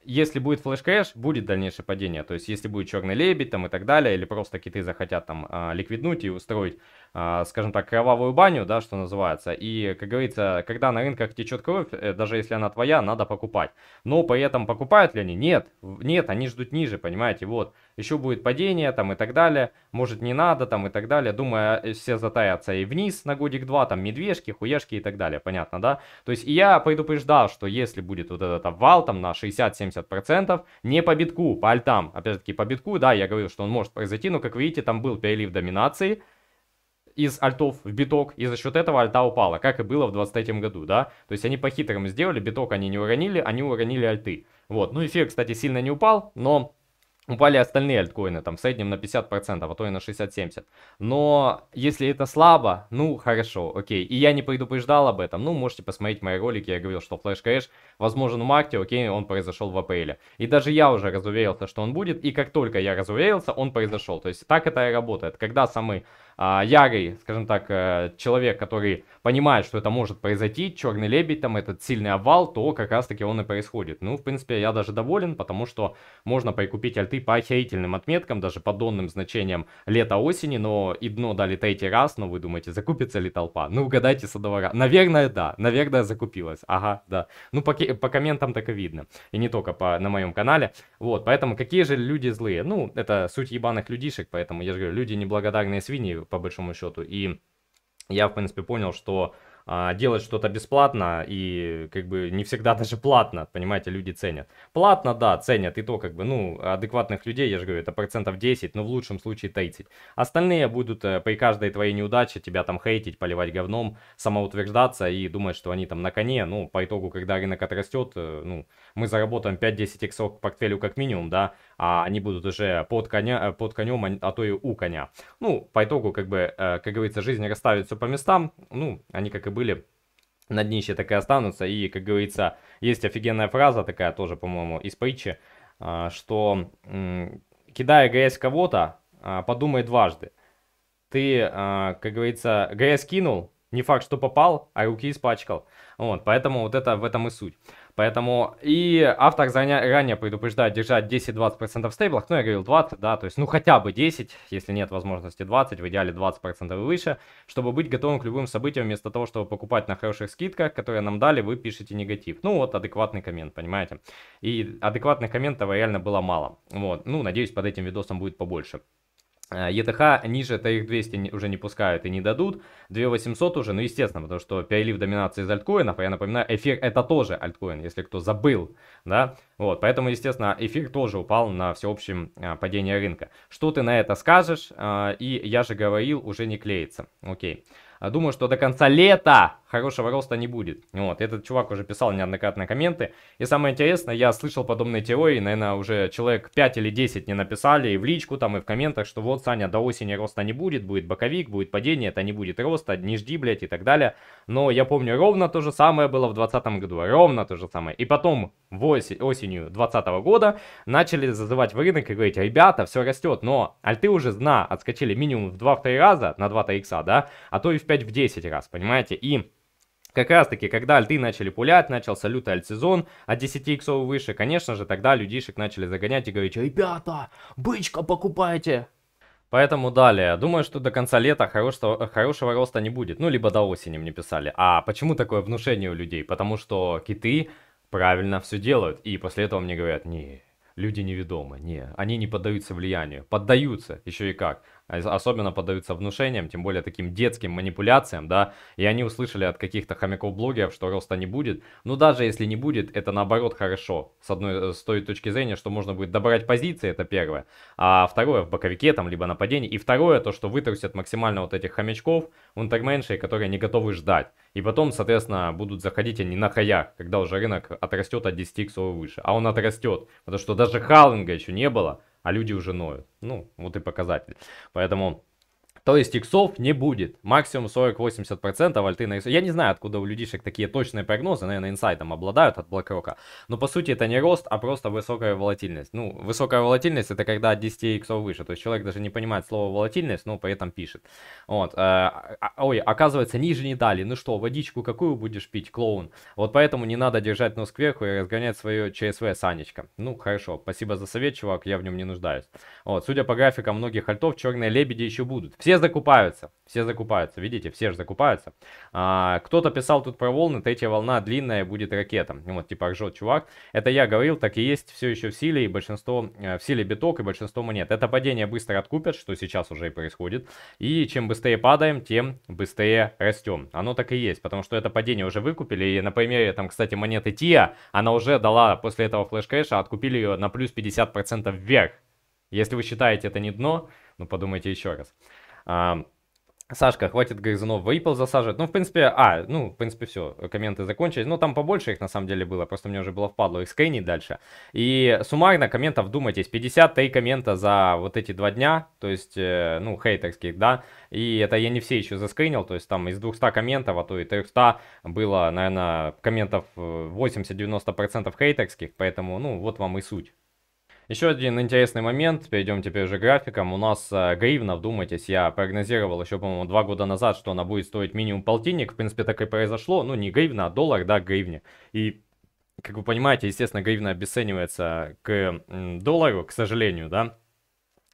если будет флеш-кэш, будет дальнейшее падение. То есть, если будет черный лебедь там и так далее, или просто киты захотят там а, ликвиднуть и устроить а, скажем так, кровавую баню, да, что называется. И, как говорится, когда на рынках течет кровь, э, даже если она твоя, надо покупать. Но при этом покупают ли они? Нет, нет, они ждут ниже, понимаете, вот. Еще будет падение там и так далее, может не надо там и так далее. Думаю, э, все затаятся и вниз на годик-два, там медвежки, хуешки и так далее, понятно, да? То есть и я предупреждал, что если будет вот этот обвал там на 60-70%, не по битку, по альтам, опять-таки по битку, да, я говорил, что он может произойти, но, как видите, там был перелив доминации, из альтов в биток, и за счет этого альта упала, как и было в 23 году, да? То есть они по-хитрому сделали, биток они не уронили, они уронили альты. Вот, ну эфир, кстати, сильно не упал, но Упали остальные альткоины, там, в среднем на 50%, а то и на 60-70. Но если это слабо, ну, хорошо, окей. И я не предупреждал об этом. Ну, можете посмотреть мои ролики, я говорил, что Flash кэш возможен в марте, окей, он произошел в апреле. И даже я уже разуверился, что он будет, и как только я разуверился, он произошел. То есть так это и работает. Когда самый а, ярый, скажем так, э, человек, который понимает, что это может произойти, черный лебедь, там этот сильный овал, то как раз таки он и происходит. Ну, в принципе, я даже доволен, потому что можно прикупить альты по охерительным отметкам, даже по донным значениям лета-осени, но и дно дали третий раз, но вы думаете, закупится ли толпа? Ну, угадайте с одного раза. Наверное, да, наверное, закупилась. Ага, да. Ну, по, по комментам так и видно. И не только по, на моем канале. Вот, поэтому какие же люди злые? Ну, это суть ебаных людишек, поэтому я же говорю, люди неблагодарные свиньи, по большому счету. И я, в принципе, понял, что а, делать что-то бесплатно и как бы не всегда (laughs) даже платно, понимаете, люди ценят. Платно, да, ценят и то как бы, ну, адекватных людей, я же говорю, это процентов 10, но в лучшем случае 30. Остальные будут э, при каждой твоей неудаче тебя там хейтить, поливать говном, самоутверждаться и думать, что они там на коне, ну, по итогу, когда рынок отрастет, э, ну, мы заработаем 5-10 иксов к портфелю как минимум, да, а они будут уже под, коня, э, под конем, а, а то и у коня. Ну, по итогу, как бы, э, как говорится, жизнь расставит все по местам. Ну, они как и были на днище, так и останутся. И, как говорится, есть офигенная фраза такая тоже, по-моему, из притчи, а, что кидая грязь кого-то, а, подумай дважды. Ты, как говорится, грязь кинул, не факт, что попал, а руки испачкал. Вот, поэтому вот это в этом и суть. Поэтому и автор заня, ранее предупреждает держать 10-20% в стейблах. Ну, я говорил 20, да, то есть, ну, хотя бы 10, если нет возможности 20, в идеале 20% и выше, чтобы быть готовым к любым событиям, вместо того, чтобы покупать на хороших скидках, которые нам дали, вы пишете негатив. Ну, вот адекватный коммент, понимаете? И адекватных комментов реально было мало. Вот, ну, надеюсь, под этим видосом будет побольше. Э, ЕТХ ниже их 200 уже не пускают и не дадут. 2800 уже, ну естественно, потому что перелив доминации из альткоинов, а я напоминаю, эфир это тоже альткоин, если кто забыл, да. Вот, поэтому, естественно, эфир тоже упал на всеобщем э, падении рынка. Что ты на это скажешь? Э, и я же говорил, уже не клеится. Окей. Okay. А, думаю, что до конца лета хорошего роста не будет. Вот, этот чувак уже писал неоднократно комменты. И самое интересное, я слышал подобные теории, наверное, уже человек 5 или 10 не написали и в личку там, и в комментах, что вот, Саня, до осени роста не будет, будет боковик, будет падение, это не будет роста, не жди, блядь, и так далее. Но я помню, ровно то же самое было в 2020 году, ровно то же самое. И потом в ос осенью 2020 года начали зазывать в рынок и говорить, ребята, все растет, но альты уже зна отскочили минимум в 2-3 раза на 2-3 икса, да, а то и в 5, в 10 раз, понимаете? И как раз таки, когда альты начали пулять, начался лютый альт-сезон от 10 иксов выше, конечно же, тогда людишек начали загонять и говорить, ребята, бычка покупайте, Поэтому далее. Думаю, что до конца лета хорошего, хорошего роста не будет. Ну, либо до осени мне писали. А почему такое внушение у людей? Потому что киты правильно все делают. И после этого мне говорят, не, люди неведомы, не, они не поддаются влиянию. Поддаются, еще и как. А особенно поддаются внушениям, тем более таким детским манипуляциям, да, и они услышали от каких-то хомяков-блогеров, что роста не будет, но ну, даже если не будет, это наоборот хорошо, с одной э, с той точки зрения, что можно будет добрать позиции, это первое, а второе, в боковике там, либо нападение. и второе, то, что вытрусят максимально вот этих хомячков, унтерменшей, которые не готовы ждать, и потом, соответственно, будут заходить они на хаях, когда уже рынок отрастет от 10 иксов выше, а он отрастет, потому что даже халлинга еще не было, а люди уже ноют. Ну, вот и показатель. Поэтому то есть иксов не будет. Максимум 40-80% альты на иксов. Я не знаю, откуда у людишек такие точные прогнозы. Наверное, инсайтом обладают от BlackRock. Но по сути это не рост, а просто высокая волатильность. Ну, высокая волатильность это когда от 10 иксов выше. То есть человек даже не понимает слово волатильность, но при этом пишет. Вот. Э, а, а, ой, оказывается, ниже не дали. Ну что, водичку какую будешь пить, клоун? Вот поэтому не надо держать нос кверху и разгонять свое ЧСВ, Санечка. Ну, хорошо. Спасибо за совет, чувак. Я в нем не нуждаюсь. Вот. Судя по графикам многих альтов, черные лебеди еще будут. Все закупаются, все закупаются, видите, все же закупаются. А, Кто-то писал тут про волны, третья волна длинная будет ракета. Вот, типа, ржет чувак. Это я говорил, так и есть, все еще в силе, и большинство, э, в силе биток, и большинство монет. Это падение быстро откупят, что сейчас уже и происходит. И чем быстрее падаем, тем быстрее растем. Оно так и есть, потому что это падение уже выкупили. И на примере, там, кстати, монеты ТИА, она уже дала после этого флеш-кэша, откупили ее на плюс 50% вверх. Если вы считаете это не дно, ну подумайте еще раз. Сашка, хватит грызунов в Apple засаживать. Ну, в принципе, а, ну, в принципе, все, комменты закончились. Но ну, там побольше их, на самом деле, было, просто мне уже было впадло их скринить дальше. И суммарно комментов, вдумайтесь, 53 коммента за вот эти два дня, то есть, э, ну, хейтерских, да. И это я не все еще заскринил, то есть там из 200 комментов, а то и 300 было, наверное, комментов 80-90% э, хейтерских, поэтому, ну, вот вам и суть. Еще один интересный момент, перейдем теперь уже к графикам. У нас э, гривна, вдумайтесь, я прогнозировал еще, по-моему, два года назад, что она будет стоить минимум полтинник. В принципе, так и произошло. Ну, не гривна, а доллар, да, гривне. И, как вы понимаете, естественно, гривна обесценивается к доллару, к сожалению, да.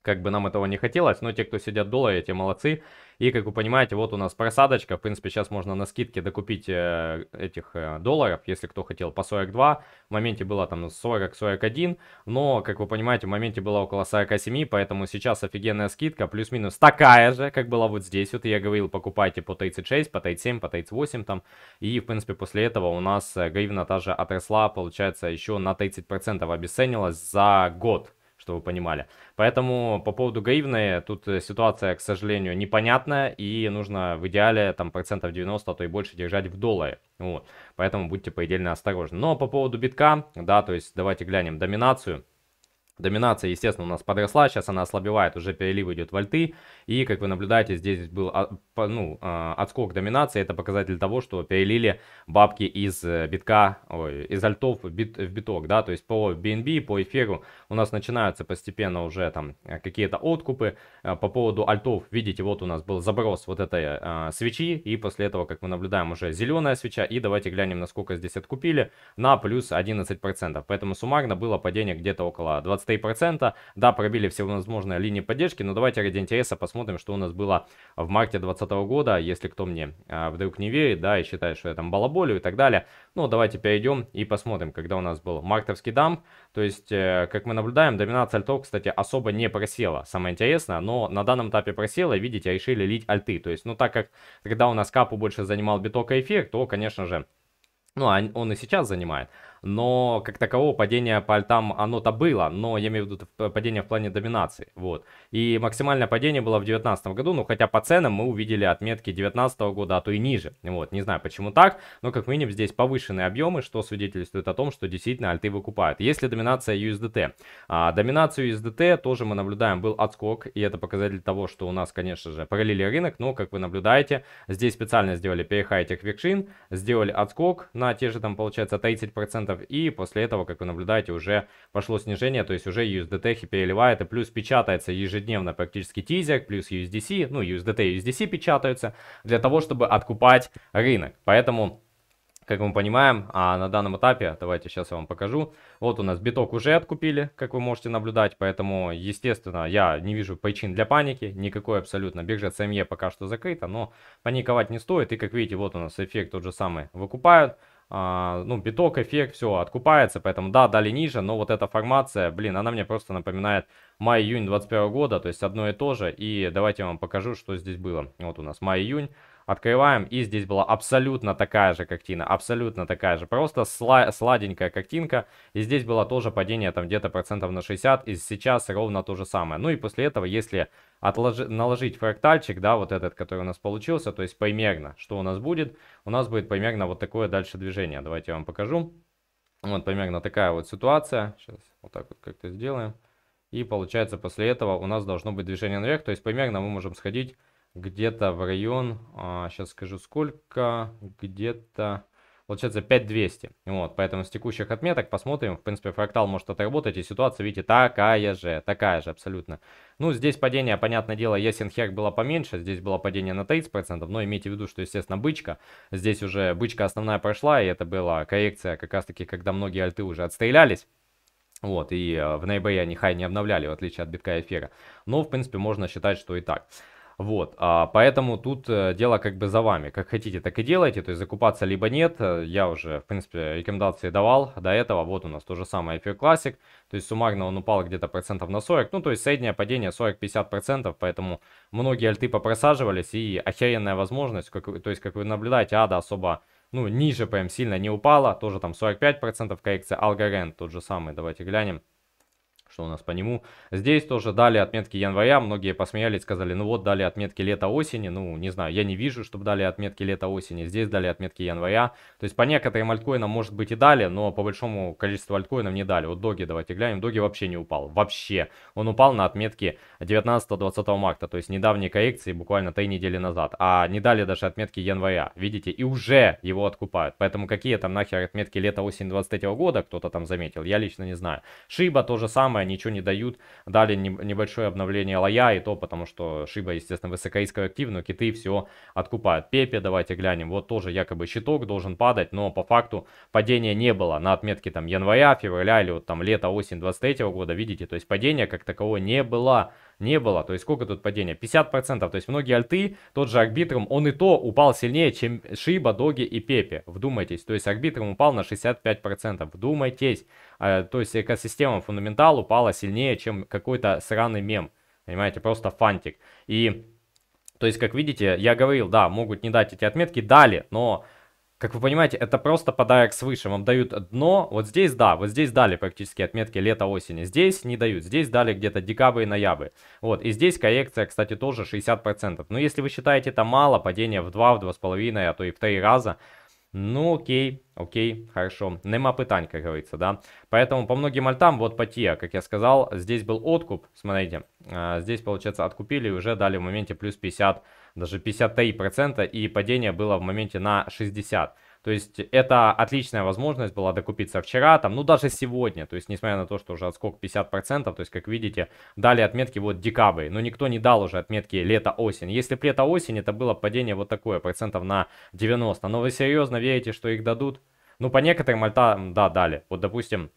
Как бы нам этого не хотелось, но те, кто сидят в долларе, те молодцы. И, как вы понимаете, вот у нас просадочка. В принципе, сейчас можно на скидке докупить э, этих э, долларов, если кто хотел, по 42. В моменте было там 40-41, но, как вы понимаете, в моменте было около 47, поэтому сейчас офигенная скидка, плюс-минус такая же, как была вот здесь. Вот я говорил, покупайте по 36, по 37, по 38 там. И, в принципе, после этого у нас э, гривна та же отросла, получается, еще на 30% обесценилась за год чтобы вы понимали. Поэтому по поводу Гаивны, тут э, ситуация, к сожалению, непонятная, и нужно в идеале там процентов 90, а то и больше держать в долларе. Вот. Поэтому будьте по предельно осторожны. Но по поводу битка, да, то есть давайте глянем доминацию. Доминация, естественно, у нас подросла, сейчас она ослабевает, уже перелив идет в альты. И, как вы наблюдаете, здесь был а, ну, а, отскок доминации. Это показатель того, что перелили бабки из э, битка, ой, из альтов в, бит, в биток, да, то есть по BNB, по эфиру у нас начинаются постепенно уже там э, какие-то откупы. Э, по поводу альтов, видите, вот у нас был заброс вот этой а, свечи, и после этого, как мы наблюдаем, уже зеленая свеча. И давайте глянем, насколько здесь откупили, на плюс 11%. Поэтому суммарно было падение где-то около 20 3%. Да, пробили все возможные линии поддержки, но давайте ради интереса посмотрим, что у нас было в марте 2020 года. Если кто мне а, вдруг не верит, да, и считает, что я там балаболю и так далее. Ну, давайте перейдем и посмотрим, когда у нас был мартовский дамп. То есть, э, как мы наблюдаем, доминация альтов, кстати, особо не просела. Самое интересное, но на данном этапе просела, видите, решили лить альты. То есть, ну, так как тогда у нас капу больше занимал биток и эфир, то, конечно же, ну, а он и сейчас занимает но как такового падения по альтам оно-то было, но я имею в виду падение в плане доминации, вот. И максимальное падение было в 2019 году, ну хотя по ценам мы увидели отметки 2019 года, а то и ниже, вот, не знаю почему так, но как минимум здесь повышенные объемы, что свидетельствует о том, что действительно альты выкупают. Если доминация USDT, а, доминацию USDT тоже мы наблюдаем, был отскок, и это показатель того, что у нас, конечно же, параллели рынок, но, как вы наблюдаете, здесь специально сделали перехай этих вершин, сделали отскок на те же, там, получается, 30% процентов и после этого, как вы наблюдаете, уже пошло снижение, то есть уже USDT переливает и плюс печатается ежедневно практически тизер, плюс USDC, ну USDT и USDC печатаются для того, чтобы откупать рынок. Поэтому как мы понимаем, а на данном этапе, давайте сейчас я вам покажу, вот у нас биток уже откупили, как вы можете наблюдать, поэтому, естественно, я не вижу причин для паники, никакой абсолютно, биржа CME пока что закрыта, но паниковать не стоит, и как видите, вот у нас эффект тот же самый выкупают, а, ну, биток, эффект, все, откупается, поэтому, да, дали ниже, но вот эта формация, блин, она мне просто напоминает май-июнь 21 года, то есть одно и то же, и давайте я вам покажу, что здесь было. Вот у нас май-июнь, Открываем, и здесь была абсолютно такая же картина, абсолютно такая же, просто сла сладенькая картинка, и здесь было тоже падение там где-то процентов на 60, и сейчас ровно то же самое. Ну и после этого, если наложить фрактальчик, да, вот этот, который у нас получился, то есть примерно, что у нас будет, у нас будет примерно вот такое дальше движение. Давайте я вам покажу. Вот примерно такая вот ситуация. Сейчас вот так вот как-то сделаем. И получается после этого у нас должно быть движение наверх, то есть примерно мы можем сходить где-то в район, а, сейчас скажу сколько, где-то, получается 5200. Вот, поэтому с текущих отметок посмотрим, в принципе, фрактал может отработать, и ситуация, видите, такая же, такая же абсолютно. Ну, здесь падение, понятное дело, Есенхерк e было поменьше, здесь было падение на 30%, но имейте в виду, что, естественно, бычка, здесь уже бычка основная прошла, и это была коррекция как раз-таки, когда многие альты уже отстрелялись. Вот, и э, в ноябре они хай не обновляли, в отличие от битка эфира. Но, в принципе, можно считать, что и так. Вот, а, поэтому тут э, дело как бы за вами. Как хотите, так и делайте. То есть закупаться либо нет. Э, я уже, в принципе, рекомендации давал до этого. Вот у нас то же самое Fear Classic. То есть суммарно он упал где-то процентов на 40. Ну, то есть среднее падение 40-50%. Поэтому многие альты попросаживались. И охеренная возможность. Как, то есть, как вы наблюдаете, ада особо, ну, ниже прям сильно не упала. Тоже там 45% коррекция. Алгорен тот же самый. Давайте глянем что у нас по нему. Здесь тоже дали отметки января, многие посмеялись, сказали, ну вот дали отметки лета-осени, ну не знаю, я не вижу, чтобы дали отметки лета-осени, здесь дали отметки января. То есть по некоторым альткоинам может быть и дали, но по большому количеству альткоинов не дали. Вот Доги давайте глянем, Доги вообще не упал, вообще. Он упал на отметки 19-20 марта, то есть недавней коррекции, буквально 3 недели назад, а не дали даже отметки января, видите, и уже его откупают. Поэтому какие там нахер отметки лета-осень 23 -го года кто-то там заметил, я лично не знаю. Шиба то же самое, Шиба ничего не дают. Дали небольшое обновление лоя, и то потому что Шиба, естественно, высокоисковый актив, но киты все откупают. Пепе, давайте глянем, вот тоже якобы щиток должен падать, но по факту падения не было на отметке там января, февраля или вот там лето-осень 23 года, видите, то есть падения как такового не было не было. То есть сколько тут падения? 50%. То есть многие альты, тот же Арбитрум, он и то упал сильнее, чем Шиба, Доги и Пепе. Вдумайтесь. То есть Арбитрум упал на 65%. Вдумайтесь. А, то есть экосистема фундаментал упала сильнее, чем какой-то сраный мем. Понимаете, просто фантик. И, то есть, как видите, я говорил, да, могут не дать эти отметки, дали, но... Как вы понимаете, это просто подарок свыше. Вам дают дно. Вот здесь, да, вот здесь дали практически отметки лето осени Здесь не дают. Здесь дали где-то декабрь и ноябрь. Вот. И здесь коррекция, кстати, тоже 60%. Но если вы считаете это мало, падение в 2, в 2,5, а то и в 3 раза, ну окей, окей, хорошо. Нема пытань, как говорится, да. Поэтому по многим альтам, вот по те, как я сказал, здесь был откуп, смотрите. А, здесь, получается, откупили и уже дали в моменте плюс 50, даже 53%, и падение было в моменте на 60%. То есть это отличная возможность была докупиться вчера, там, ну даже сегодня. То есть несмотря на то, что уже отскок 50%, то есть как видите, дали отметки вот декабрь. Но никто не дал уже отметки лето-осень. Если бы лето-осень, это было падение вот такое, процентов на 90. Но вы серьезно верите, что их дадут? Ну по некоторым альтам, да, дали. Вот допустим,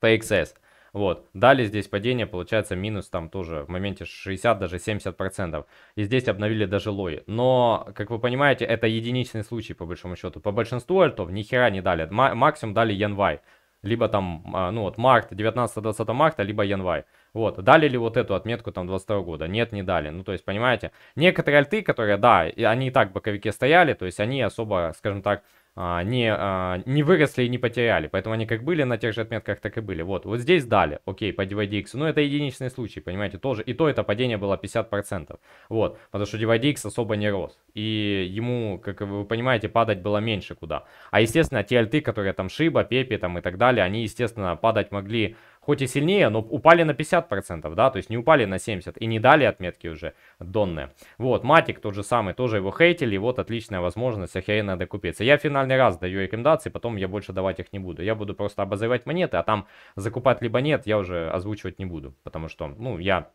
PXS. Вот. Далее здесь падение получается минус там тоже в моменте 60, даже 70%. И здесь обновили даже лои. Но, как вы понимаете, это единичный случай по большому счету. По большинству альтов ни хера не дали. максимум дали январь. Либо там, а, ну вот, март, 19-20 марта, либо январь. Вот, дали ли вот эту отметку там 22 года? Нет, не дали. Ну, то есть, понимаете, некоторые альты, которые, да, они и так в боковике стояли, то есть, они особо, скажем так, а, не, а, не выросли и не потеряли. Поэтому они как были на тех же отметках, так и были. Вот, вот здесь дали, окей, по DYDX. Но ну, это единичный случай, понимаете, тоже. И то это падение было 50%. Вот, потому что DYDX особо не рос. И ему, как вы понимаете, падать было меньше куда. А, естественно, те альты, которые там Шиба, Пепи там и так далее, они, естественно, падать могли хоть и сильнее, но упали на 50%, да, то есть не упали на 70% и не дали отметки уже донные. Вот, Матик тот же самый, тоже его хейтили, вот отличная возможность, охеренно докупиться. Я финальный раз даю рекомендации, потом я больше давать их не буду. Я буду просто обозревать монеты, а там закупать либо нет, я уже озвучивать не буду, потому что, ну, я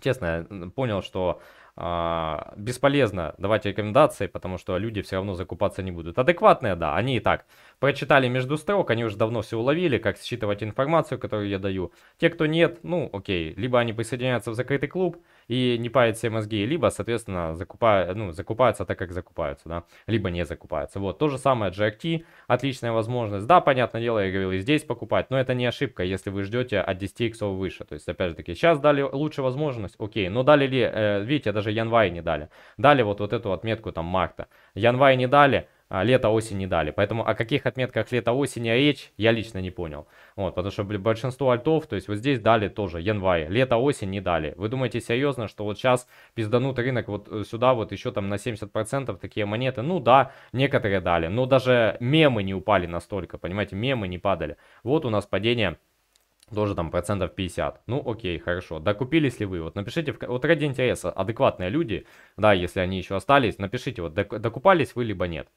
честно понял, что а, бесполезно давать рекомендации, потому что люди все равно закупаться не будут. Адекватные, да, они и так прочитали между строк, они уже давно все уловили, как считывать информацию, которую я даю. Те, кто нет, ну окей, либо они присоединяются в закрытый клуб, и не парит все мозги, либо, соответственно, закупая, ну, закупаются так, как закупаются, да, либо не закупаются. Вот, то же самое GRT, отличная возможность. Да, понятное дело, я говорил, и здесь покупать, но это не ошибка, если вы ждете от 10 иксов выше. То есть, опять же таки, сейчас дали лучшую возможность, окей, но дали ли, э, видите, даже январь не дали. Дали вот, вот эту отметку там марта. Январь не дали, а, лето-осень не дали. Поэтому о каких отметках лето-осень а речь я лично не понял. Вот, потому что большинство альтов, то есть вот здесь дали тоже январь, лето-осень не дали. Вы думаете серьезно, что вот сейчас пизданут рынок вот э, сюда вот еще там на 70% такие монеты? Ну да, некоторые дали, но даже мемы не упали настолько, понимаете, мемы не падали. Вот у нас падение тоже там процентов 50. Ну, окей, хорошо. Докупились ли вы? Вот напишите, в... вот ради интереса, адекватные люди, да, если они еще остались, напишите, вот докупались вы либо нет.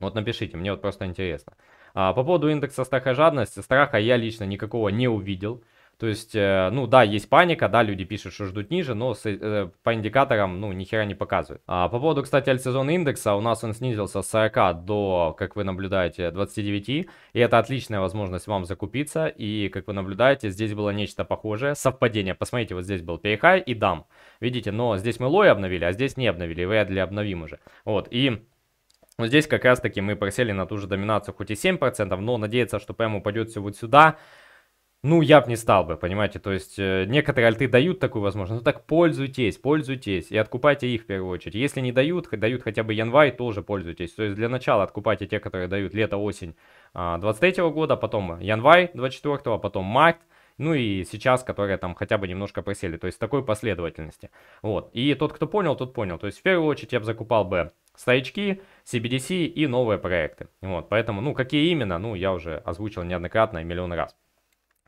Вот напишите, мне вот просто интересно. А, по поводу индекса страха и жадности, страха я лично никакого не увидел. То есть, э, ну да, есть паника, да, люди пишут, что ждут ниже, но с, э, по индикаторам, ну, нихера не показывают. А по поводу, кстати, альтсезонного индекса, у нас он снизился с 40 до, как вы наблюдаете, 29, и это отличная возможность вам закупиться, и, как вы наблюдаете, здесь было нечто похожее, совпадение, посмотрите, вот здесь был перехай и дам, видите, но здесь мы лой обновили, а здесь не обновили, вряд ли обновим уже, вот, и но здесь как раз таки мы просели на ту же доминацию, хоть и 7%, но надеяться, что прям упадет все вот сюда, ну, я бы не стал бы, понимаете, то есть э, некоторые альты дают такую возможность, ну так пользуйтесь, пользуйтесь и откупайте их в первую очередь. Если не дают, дают хотя бы январь, тоже пользуйтесь. То есть для начала откупайте те, которые дают лето-осень э, а, 23 -го года, потом январь 24, а потом март, ну и сейчас, которые там хотя бы немножко просели, то есть такой последовательности. Вот, и тот, кто понял, тот понял. То есть в первую очередь я бы закупал бы старички, CBDC и новые проекты. Вот, поэтому, ну, какие именно, ну, я уже озвучил неоднократно и миллион раз.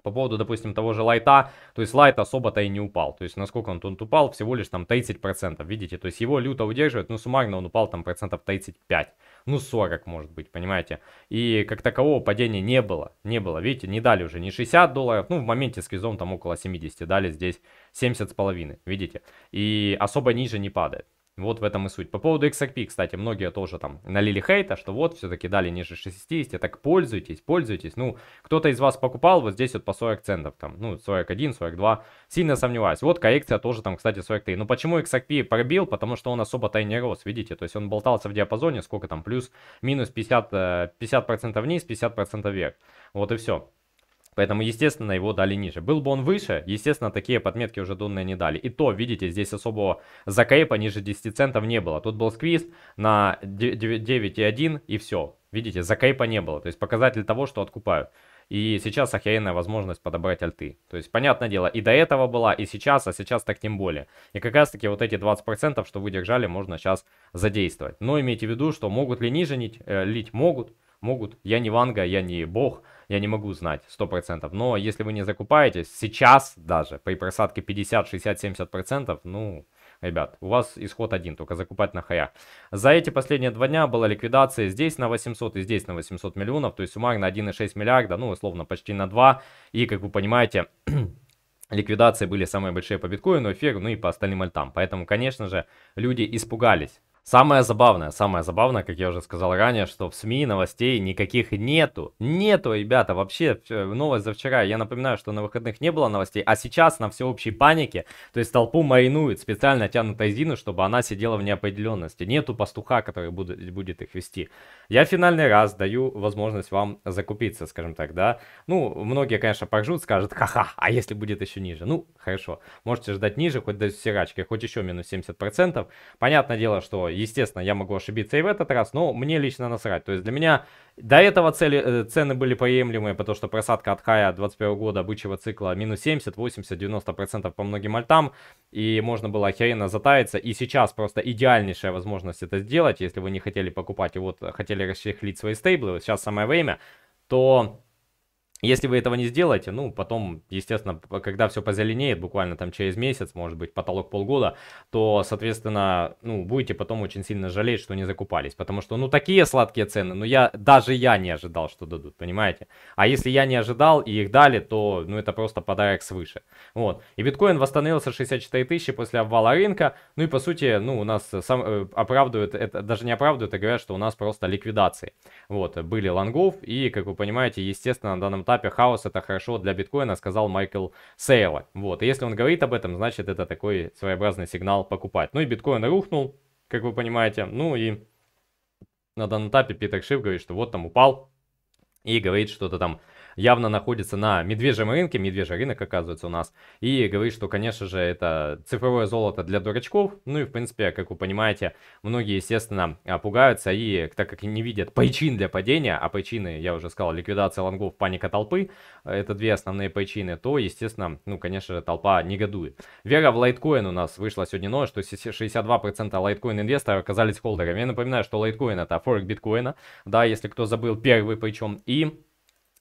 По поводу, допустим, того же лайта, то есть лайт особо-то и не упал. То есть насколько он тут упал, всего лишь там 30%, видите? То есть его люто удерживает, ну суммарно он упал там процентов 35, ну 40 может быть, понимаете? И как такового падения не было, не было, видите, не дали уже ни 60 долларов, ну в моменте скизон там около 70, дали здесь 70 с половиной, видите? И особо ниже не падает. Вот в этом и суть. По поводу XRP, кстати, многие тоже там налили хейта, что вот, все-таки дали ниже 60, так пользуйтесь, пользуйтесь. Ну, кто-то из вас покупал вот здесь вот по 40 центов, там, ну, 41, 42, сильно сомневаюсь. Вот коррекция тоже там, кстати, 43. Но почему XRP пробил? Потому что он особо-то и не рос, видите, то есть он болтался в диапазоне, сколько там, плюс-минус 50, 50% э, вниз, 50% вверх. Вот и все. Поэтому, естественно, его дали ниже. Был бы он выше, естественно, такие подметки уже донные не дали. И то, видите, здесь особого закрепа ниже 10 центов не было. Тут был сквиз на 9,1 и все. Видите, закрепа не было. То есть показатель того, что откупают. И сейчас охеренная возможность подобрать альты. То есть, понятное дело, и до этого была, и сейчас, а сейчас так тем более. И как раз таки вот эти 20%, что выдержали, можно сейчас задействовать. Но имейте в виду, что могут ли ниже нить, э, лить? Могут. Могут. Я не Ванга, я не Бог я не могу знать 100%. Но если вы не закупаетесь, сейчас даже при просадке 50, 60, 70%, процентов, ну, ребят, у вас исход один, только закупать на хаях. За эти последние два дня была ликвидация здесь на 800 и здесь на 800 миллионов, то есть суммарно 1,6 миллиарда, ну, условно, почти на 2. И, как вы понимаете, (clears throat) ликвидации были самые большие по биткоину, эфиру, ну и по остальным альтам. Поэтому, конечно же, люди испугались Самое забавное, самое забавное, как я уже сказал ранее, что в СМИ новостей никаких нету. Нету, ребята, вообще новость за вчера. Я напоминаю, что на выходных не было новостей, а сейчас на всеобщей панике, то есть толпу маринует, специально тянут Айзину, чтобы она сидела в неопределенности. Нету пастуха, который будет, будет их вести. Я финальный раз даю возможность вам закупиться, скажем так, да. Ну, многие, конечно, поржут, скажут, ха-ха, а если будет еще ниже? Ну, хорошо, можете ждать ниже, хоть до сирачки, хоть еще минус 70%. Понятное дело, что естественно, я могу ошибиться и в этот раз, но мне лично насрать. То есть для меня до этого цели, э, цены были приемлемые, потому что просадка от хая 21 года бычьего цикла минус 70, 80, 90% по многим альтам, и можно было охеренно затариться. И сейчас просто идеальнейшая возможность это сделать, если вы не хотели покупать и вот хотели расчехлить свои стейблы, вот сейчас самое время, то если вы этого не сделаете, ну, потом, естественно, когда все позеленеет, буквально там через месяц, может быть, потолок полгода, то, соответственно, ну, будете потом очень сильно жалеть, что не закупались. Потому что, ну, такие сладкие цены, ну, я, даже я не ожидал, что дадут, понимаете? А если я не ожидал и их дали, то, ну, это просто подарок свыше. Вот. И биткоин восстановился 64 тысячи после обвала рынка. Ну, и, по сути, ну, у нас э, сам, э, оправдывают, это даже не оправдывают, а говорят, что у нас просто ликвидации. Вот. Были лонгов, и, как вы понимаете, естественно, на данном этапе хаос это хорошо для биткоина, сказал Майкл Сейла. Вот, и если он говорит об этом, значит это такой своеобразный сигнал покупать. Ну и биткоин рухнул, как вы понимаете. Ну и на данном этапе Питер Шиф говорит, что вот там упал и говорит что-то там явно находится на медвежьем рынке, медвежий рынок оказывается у нас, и говорит, что, конечно же, это цифровое золото для дурачков, ну и, в принципе, как вы понимаете, многие, естественно, а, пугаются, и так как не видят причин для падения, а причины, я уже сказал, ликвидация лонгов, паника толпы, э, это две основные причины, то, естественно, ну, конечно же, толпа негодует. Вера в лайткоин у нас вышла сегодня ночью, что 62% лайткоин инвесторов оказались холдерами. Я напоминаю, что лайткоин это форк биткоина, да, если кто забыл, первый причем, и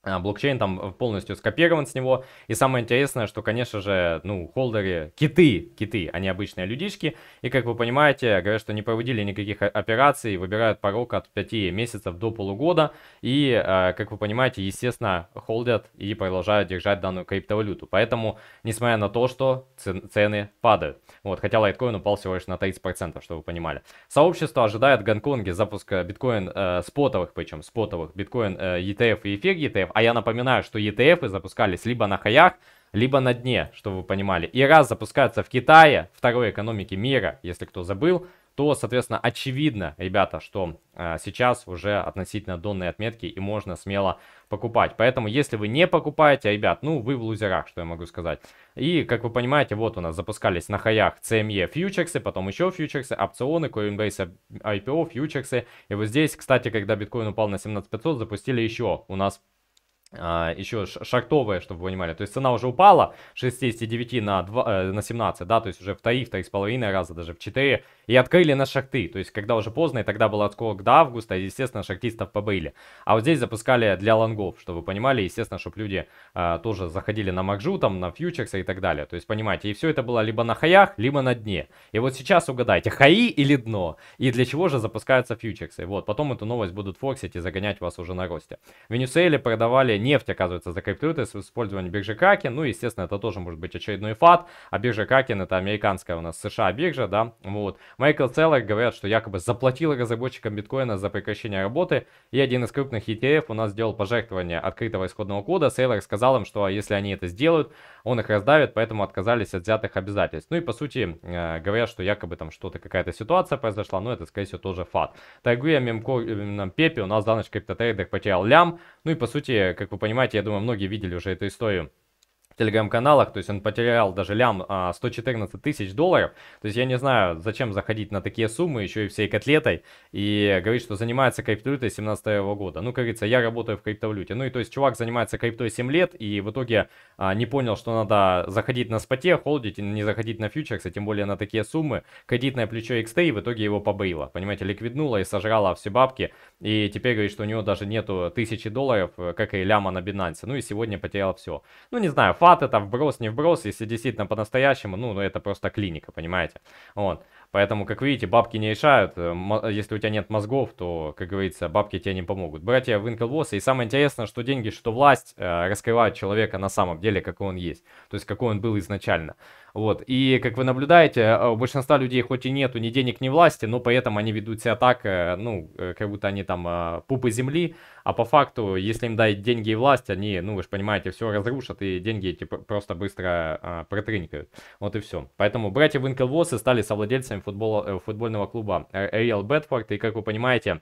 а, блокчейн там э, полностью скопирован с него. И самое интересное, что, конечно же, ну, холдеры, киты, киты, они обычные людишки. И, как вы понимаете, говорят, что не проводили никаких операций, выбирают порог от 5 месяцев до полугода. И, а, как вы понимаете, естественно, холдят и продолжают держать данную криптовалюту. Поэтому, несмотря на то, что цены падают. Вот, хотя лайткоин упал всего лишь на 30%, чтобы вы понимали. Сообщество ожидает в Гонконге запуска биткоин э, спотовых, причем спотовых, биткоин э, ETF и эфир ETF ETF. А я напоминаю, что ETF запускались либо на хаях, либо на дне, чтобы вы понимали. И раз запускается в Китае, второй экономике мира, если кто забыл, то, соответственно, очевидно, ребята, что э, сейчас уже относительно донной отметки и можно смело покупать. Поэтому, если вы не покупаете, а, ребят, ну, вы в лузерах, что я могу сказать. И, как вы понимаете, вот у нас запускались на хаях CME фьючерсы, потом еще фьючерсы, опционы, Coinbase IPO, фьючерсы. И вот здесь, кстати, когда биткоин упал на 17500, запустили еще у нас Uh, а, еще шахтовая, чтобы вы понимали. То есть цена уже упала с 69 на, 2, э, на 17, да, то есть уже в 3, в 3,5 раза, даже в 4. И открыли на шахты, то есть когда уже поздно, и тогда был отскок до августа, и, естественно, шахтистов побыли. А вот здесь запускали для лонгов, чтобы вы понимали, естественно, чтобы люди э, тоже заходили на Макжу, там, на фьючерсы и так далее. То есть, понимаете, и все это было либо на хаях, либо на дне. И вот сейчас угадайте, хаи или дно? И для чего же запускаются фьючерсы? Вот, потом эту новость будут фоксить и загонять вас уже на росте. В Венесуэле продавали нефть, оказывается, за криптовалютой с использованием биржи Кракен. Ну, естественно, это тоже может быть очередной фат. А биржа Кракен это американская у нас США биржа, да. Вот. Майкл Целлер говорят, что якобы заплатил разработчикам биткоина за прекращение работы. И один из крупных ETF у нас сделал пожертвование открытого исходного кода. Сейлор сказал им, что если они это сделают, он их раздавит, поэтому отказались от взятых обязательств. Ну и по сути э, говорят, что якобы там что-то, какая-то ситуация произошла, но это скорее всего тоже фат. Тайгуя, мемко, э, Пепе у нас данный криптотрейдер потерял лям, ну и по сути, как вы понимаете, я думаю, многие видели уже эту историю телеграм-каналах, то есть он потерял даже лям 114 а, тысяч долларов, то есть я не знаю, зачем заходить на такие суммы, еще и всей котлетой, и говорит, что занимается криптовалютой 17 -го года. Ну, как говорится, я работаю в криптовалюте. Ну и то есть чувак занимается криптой 7 лет, и в итоге а, не понял, что надо заходить на споте, холдить, не заходить на фьючерсы, тем более на такие суммы. Кредитное плечо XT, и в итоге его побыло, понимаете, ликвиднуло и сожрало все бабки, и теперь говорит, что у него даже нету тысячи долларов, э, как и ляма на Binance. Ну и сегодня потерял все. Ну, не знаю, факт Зарплата там вброс, не вброс, если действительно по-настоящему, ну, ну это просто клиника, понимаете? Вот. Поэтому, как видите, бабки не решают. Э, э, если у тебя нет мозгов, то, как говорится, бабки тебе не помогут. Братья Винклвосса. И самое интересное, что деньги, что власть э, раскрывают человека на самом деле, какой он есть. То есть, какой он был изначально. Вот. И, как вы наблюдаете, э, у большинства людей хоть и нету ни денег, ни власти, но при этом они ведут себя так, э, ну, э, как будто они там пупы земли, а по факту, если им дать деньги и власть, они, ну, вы же понимаете, все разрушат, и деньги эти просто быстро а, протрынькают. Вот и все. Поэтому братья Винклвосы стали совладельцами футбола, футбольного клуба Real Bedford, и, как вы понимаете,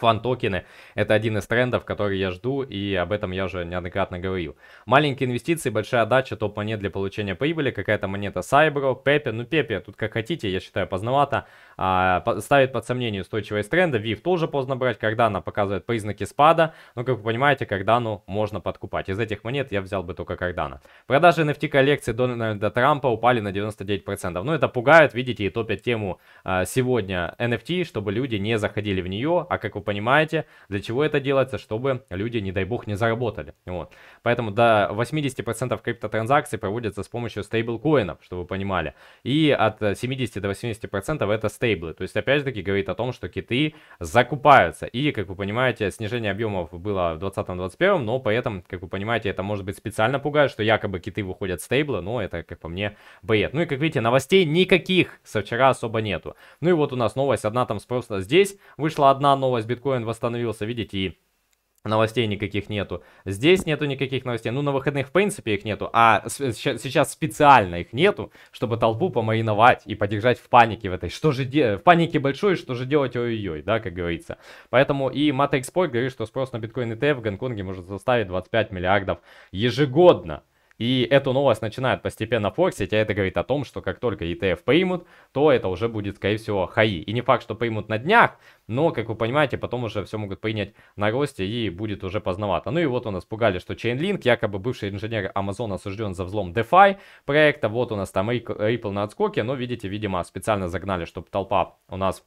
Фан-токены – это один из трендов, который я жду, и об этом я уже неоднократно говорил. Маленькие инвестиции, большая отдача. топ-монет для получения прибыли, какая-то монета Сайбро, Пепе, ну Пепе, тут как хотите, я считаю, поздновато. А, ставит под сомнение устойчивость тренда. VIF тоже поздно брать, когда она показывает признаки спада, но, ну, как вы понимаете, Кардану можно подкупать. Из этих монет я взял бы только Кардана. Продажи NFT коллекции Дональда Трампа упали на 99%. Ну, это пугает, видите, и топят тему а, сегодня NFT, чтобы люди не заходили в нее, а, как вы понимаете, для чего это делается, чтобы люди, не дай бог, не заработали. Вот. Поэтому до 80% криптотранзакций проводятся с помощью стейблкоинов, чтобы вы понимали. И от 70 э, до 80% это стейблкоины лейблы. То есть, опять же таки, говорит о том, что киты закупаются. И, как вы понимаете, снижение объемов было в 2020-2021, но поэтому, как вы понимаете, это может быть специально пугает, что якобы киты выходят стейблы, но это, как по мне, бред. Ну и, как видите, новостей никаких со вчера особо нету. Ну и вот у нас новость, одна там спрос здесь, вышла одна новость, биткоин восстановился, видите, и Новостей никаких нету. Здесь нету никаких новостей. Ну, на выходных, в принципе, их нету. А э, сейчас специально их нету, чтобы толпу помариновать и поддержать в панике в этой. Что же делать? В панике большой, что же делать? Ой-ой-ой, да, как говорится. Поэтому и MatexPoint говорит, что спрос на биткоин ETF в Гонконге может составить 25 миллиардов ежегодно. И эту новость начинают постепенно фоксить, а это говорит о том, что как только ETF поймут, то это уже будет, скорее всего, хаи. И не факт, что поймут на днях, но, как вы понимаете, потом уже все могут принять на росте и будет уже поздновато. Ну и вот у нас пугали, что Chainlink, якобы бывший инженер Amazon осужден за взлом DeFi проекта. Вот у нас там Ripple на отскоке, но, видите, видимо, специально загнали, чтобы толпа у нас,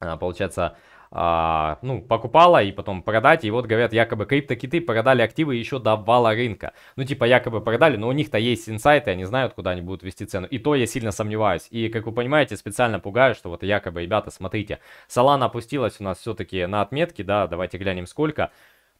а, получается, а, ну, покупала и потом продать, и вот говорят, якобы криптокиты продали активы еще до обвала рынка. Ну, типа, якобы продали, но у них-то есть инсайты, они знают, куда они будут вести цену. И то я сильно сомневаюсь. И, как вы понимаете, специально пугаю, что вот якобы, ребята, смотрите, Solana опустилась у нас все-таки на отметке, да, давайте глянем сколько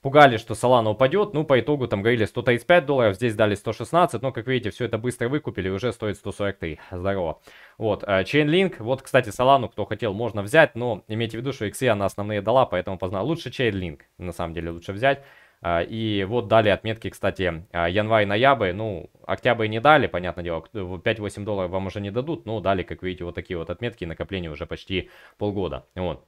пугали, что Solana упадет, ну, по итогу там говорили 135 долларов, здесь дали 116, но, как видите, все это быстро выкупили, уже стоит 143, здорово. Вот, а, Chainlink, вот, кстати, Solana, кто хотел, можно взять, но имейте в виду, что XE она основные дала, поэтому поздно, лучше Chainlink, на самом деле, лучше взять. А, и вот дали отметки, кстати, а, январь, ноябрь, ну, октябрь не дали, понятное дело, 5-8 долларов вам уже не дадут, но дали, как видите, вот такие вот отметки, накопление уже почти полгода, вот.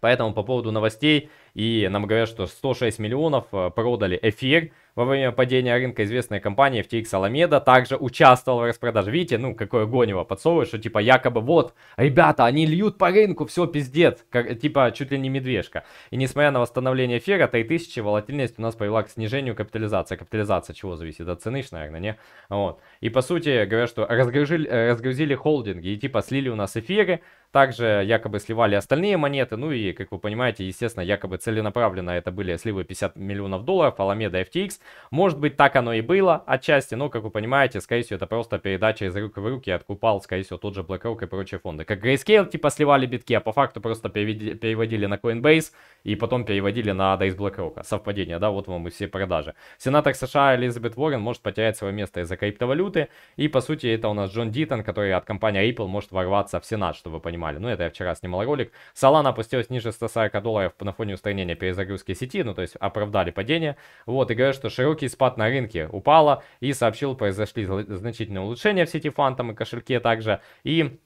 Поэтому по поводу новостей, и нам говорят, что 106 миллионов э, продали эфир во время падения рынка известная компания FTX Alameda также участвовала в распродаже. Видите, ну, какое гонево подсовывают, что типа якобы вот, ребята, они льют по рынку, все пиздец, как, типа чуть ли не медвежка. И несмотря на восстановление эфира, 3000 волатильность у нас привела к снижению капитализации. Капитализация чего зависит? От цены, наверное, не? Вот. И по сути, говорят, что разгрузили, разгрузили холдинги и типа слили у нас эфиры, также якобы сливали остальные монеты, ну и, как вы понимаете, естественно, якобы целенаправленно это были сливы 50 миллионов долларов, Alameda FTX. Может быть, так оно и было отчасти, но, как вы понимаете, скорее всего, это просто передача из рук в руки, откупал, скорее всего, тот же BlackRock и прочие фонды. Как Grayscale, типа, сливали битки, а по факту просто переводили на Coinbase и потом переводили на Days BlackRock. Совпадение, да, вот вам и все продажи. Сенатор США Элизабет Уоррен может потерять свое место из-за криптовалюты, и, по сути, это у нас Джон Дитон, который от компании Ripple может ворваться в Сенат, чтобы понимать снимали. Ну, это я вчера снимал ролик. Solana опустилась ниже 140 долларов на фоне устранения перезагрузки сети, ну, то есть оправдали падение. Вот, и говорят, что широкий спад на рынке упало и сообщил, произошли значительные улучшения в сети Phantom и кошельке также. И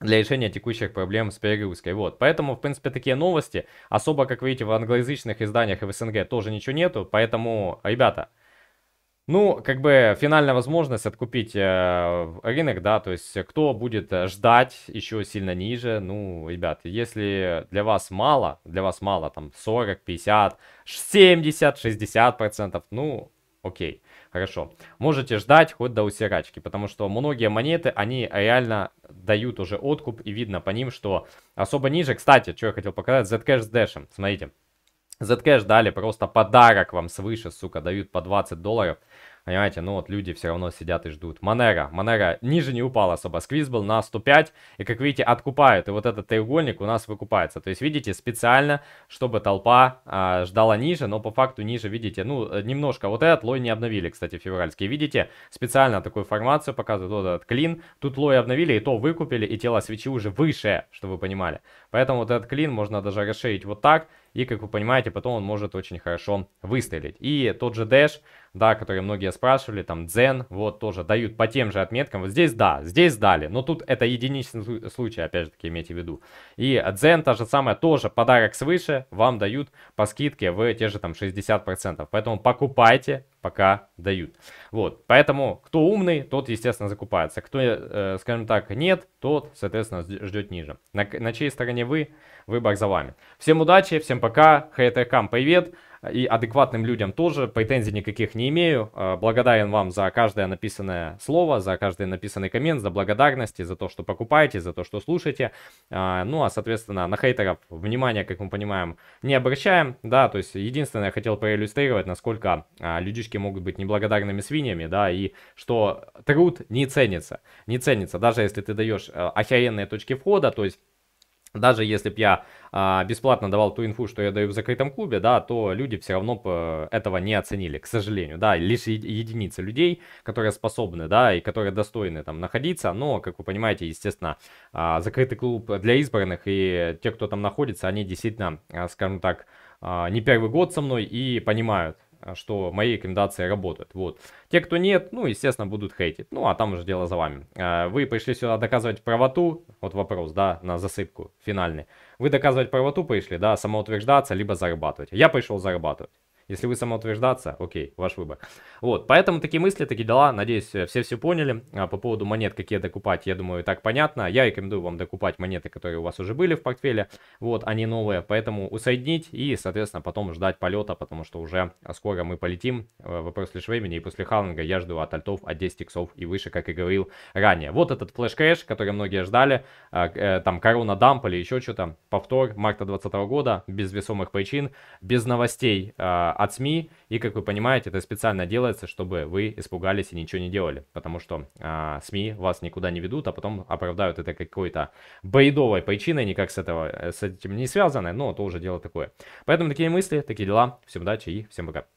для решения текущих проблем с перегрузкой. Вот, поэтому, в принципе, такие новости, особо, как видите, в англоязычных изданиях и в СНГ тоже ничего нету, поэтому, ребята, ну, как бы финальная возможность откупить э, рынок, да, то есть кто будет э, ждать еще сильно ниже, ну, ребят, если для вас мало, для вас мало, там 40, 50, 70, 60 процентов, ну, окей, хорошо. Можете ждать хоть до усирачки, потому что многие монеты, они реально дают уже откуп и видно по ним, что особо ниже. Кстати, что я хотел показать, Zcash с Dash, смотрите. Zcash дали просто подарок вам свыше, сука, дают по 20 долларов. Понимаете, ну вот люди все равно сидят и ждут. Манера, Манера ниже не упал особо. Сквиз был на 105. И, как видите, откупают. И вот этот треугольник у нас выкупается. То есть, видите, специально, чтобы толпа а, ждала ниже. Но по факту ниже, видите, ну, э, немножко. Вот этот лой не обновили, кстати, февральский. Видите, специально такую формацию показывают. Вот этот клин. Тут лой обновили, и то выкупили, и тело свечи уже выше, чтобы вы понимали. Поэтому вот этот клин можно даже расширить вот так. И, как вы понимаете, потом он может очень хорошо выстрелить. И тот же дэш да, которые многие спрашивали, там, Дзен, вот, тоже дают по тем же отметкам. Вот здесь да, здесь дали, но тут это единичный случай, опять же таки, имейте в виду. И Дзен, та же самая, тоже подарок свыше вам дают по скидке в те же там 60%. Поэтому покупайте, пока дают. Вот, поэтому кто умный, тот, естественно, закупается. Кто, э, скажем так, нет, тот, соответственно, ждет ниже. На, на чьей стороне вы, выбор за вами. Всем удачи, всем пока, хейтеркам привет. И адекватным людям тоже, претензий никаких не имею. Э, благодарен вам за каждое написанное слово, за каждый написанный коммент, за благодарности, за то, что покупаете, за то, что слушаете. Э, ну, а, соответственно, на хейтеров внимания, как мы понимаем, не обращаем. Да, то есть единственное, я хотел проиллюстрировать, насколько а, людишки периодически могут быть неблагодарными свиньями, да, и что труд не ценится, не ценится, даже если ты даешь э, охеренные точки входа, то есть даже если бы я а, бесплатно давал ту инфу, что я даю в закрытом клубе, да, то люди все равно бы э, этого не оценили, к сожалению, да, лишь единицы людей, которые способны, да, и которые достойны там находиться, но, как вы понимаете, естественно, а, закрытый клуб для избранных и те, кто там находится, они действительно, а, скажем так, а, не первый год со мной и понимают, Э, что мои рекомендации работают. Вот. Те, кто нет, ну, естественно, будут хейтить. Ну, а там уже дело за вами. Э, вы пришли сюда доказывать правоту, вот вопрос, да, на засыпку финальный. Вы доказывать правоту пришли, да, самоутверждаться, либо зарабатывать. Я пришел зарабатывать. Если вы самоутверждаться, окей, ваш выбор. Вот, поэтому такие мысли, такие дела. Надеюсь, э, все все поняли. А по поводу монет, какие докупать, я думаю, так понятно. Я рекомендую вам докупать монеты, которые у вас уже были в портфеле. Вот, они новые. Поэтому усоединить и, соответственно, потом ждать полета, потому что уже скоро мы полетим. Э, вопрос лишь времени. И после халвинга я жду от альтов от 10 иксов и выше, как и говорил ранее. Вот этот флеш-крэш, который многие ждали. А, э, там корона дамп или еще что-то. Повтор марта 2020 года. Без весомых причин. Без новостей а, от СМИ. И, как вы понимаете, это специально делается, чтобы вы испугались и ничего не делали. Потому что а, СМИ вас никуда не ведут, а потом оправдают это какой-то бредовой причиной, никак с, этого, э, с этим не связаны, но это уже дело такое. Поэтому такие мысли, такие дела. Всем удачи и всем пока.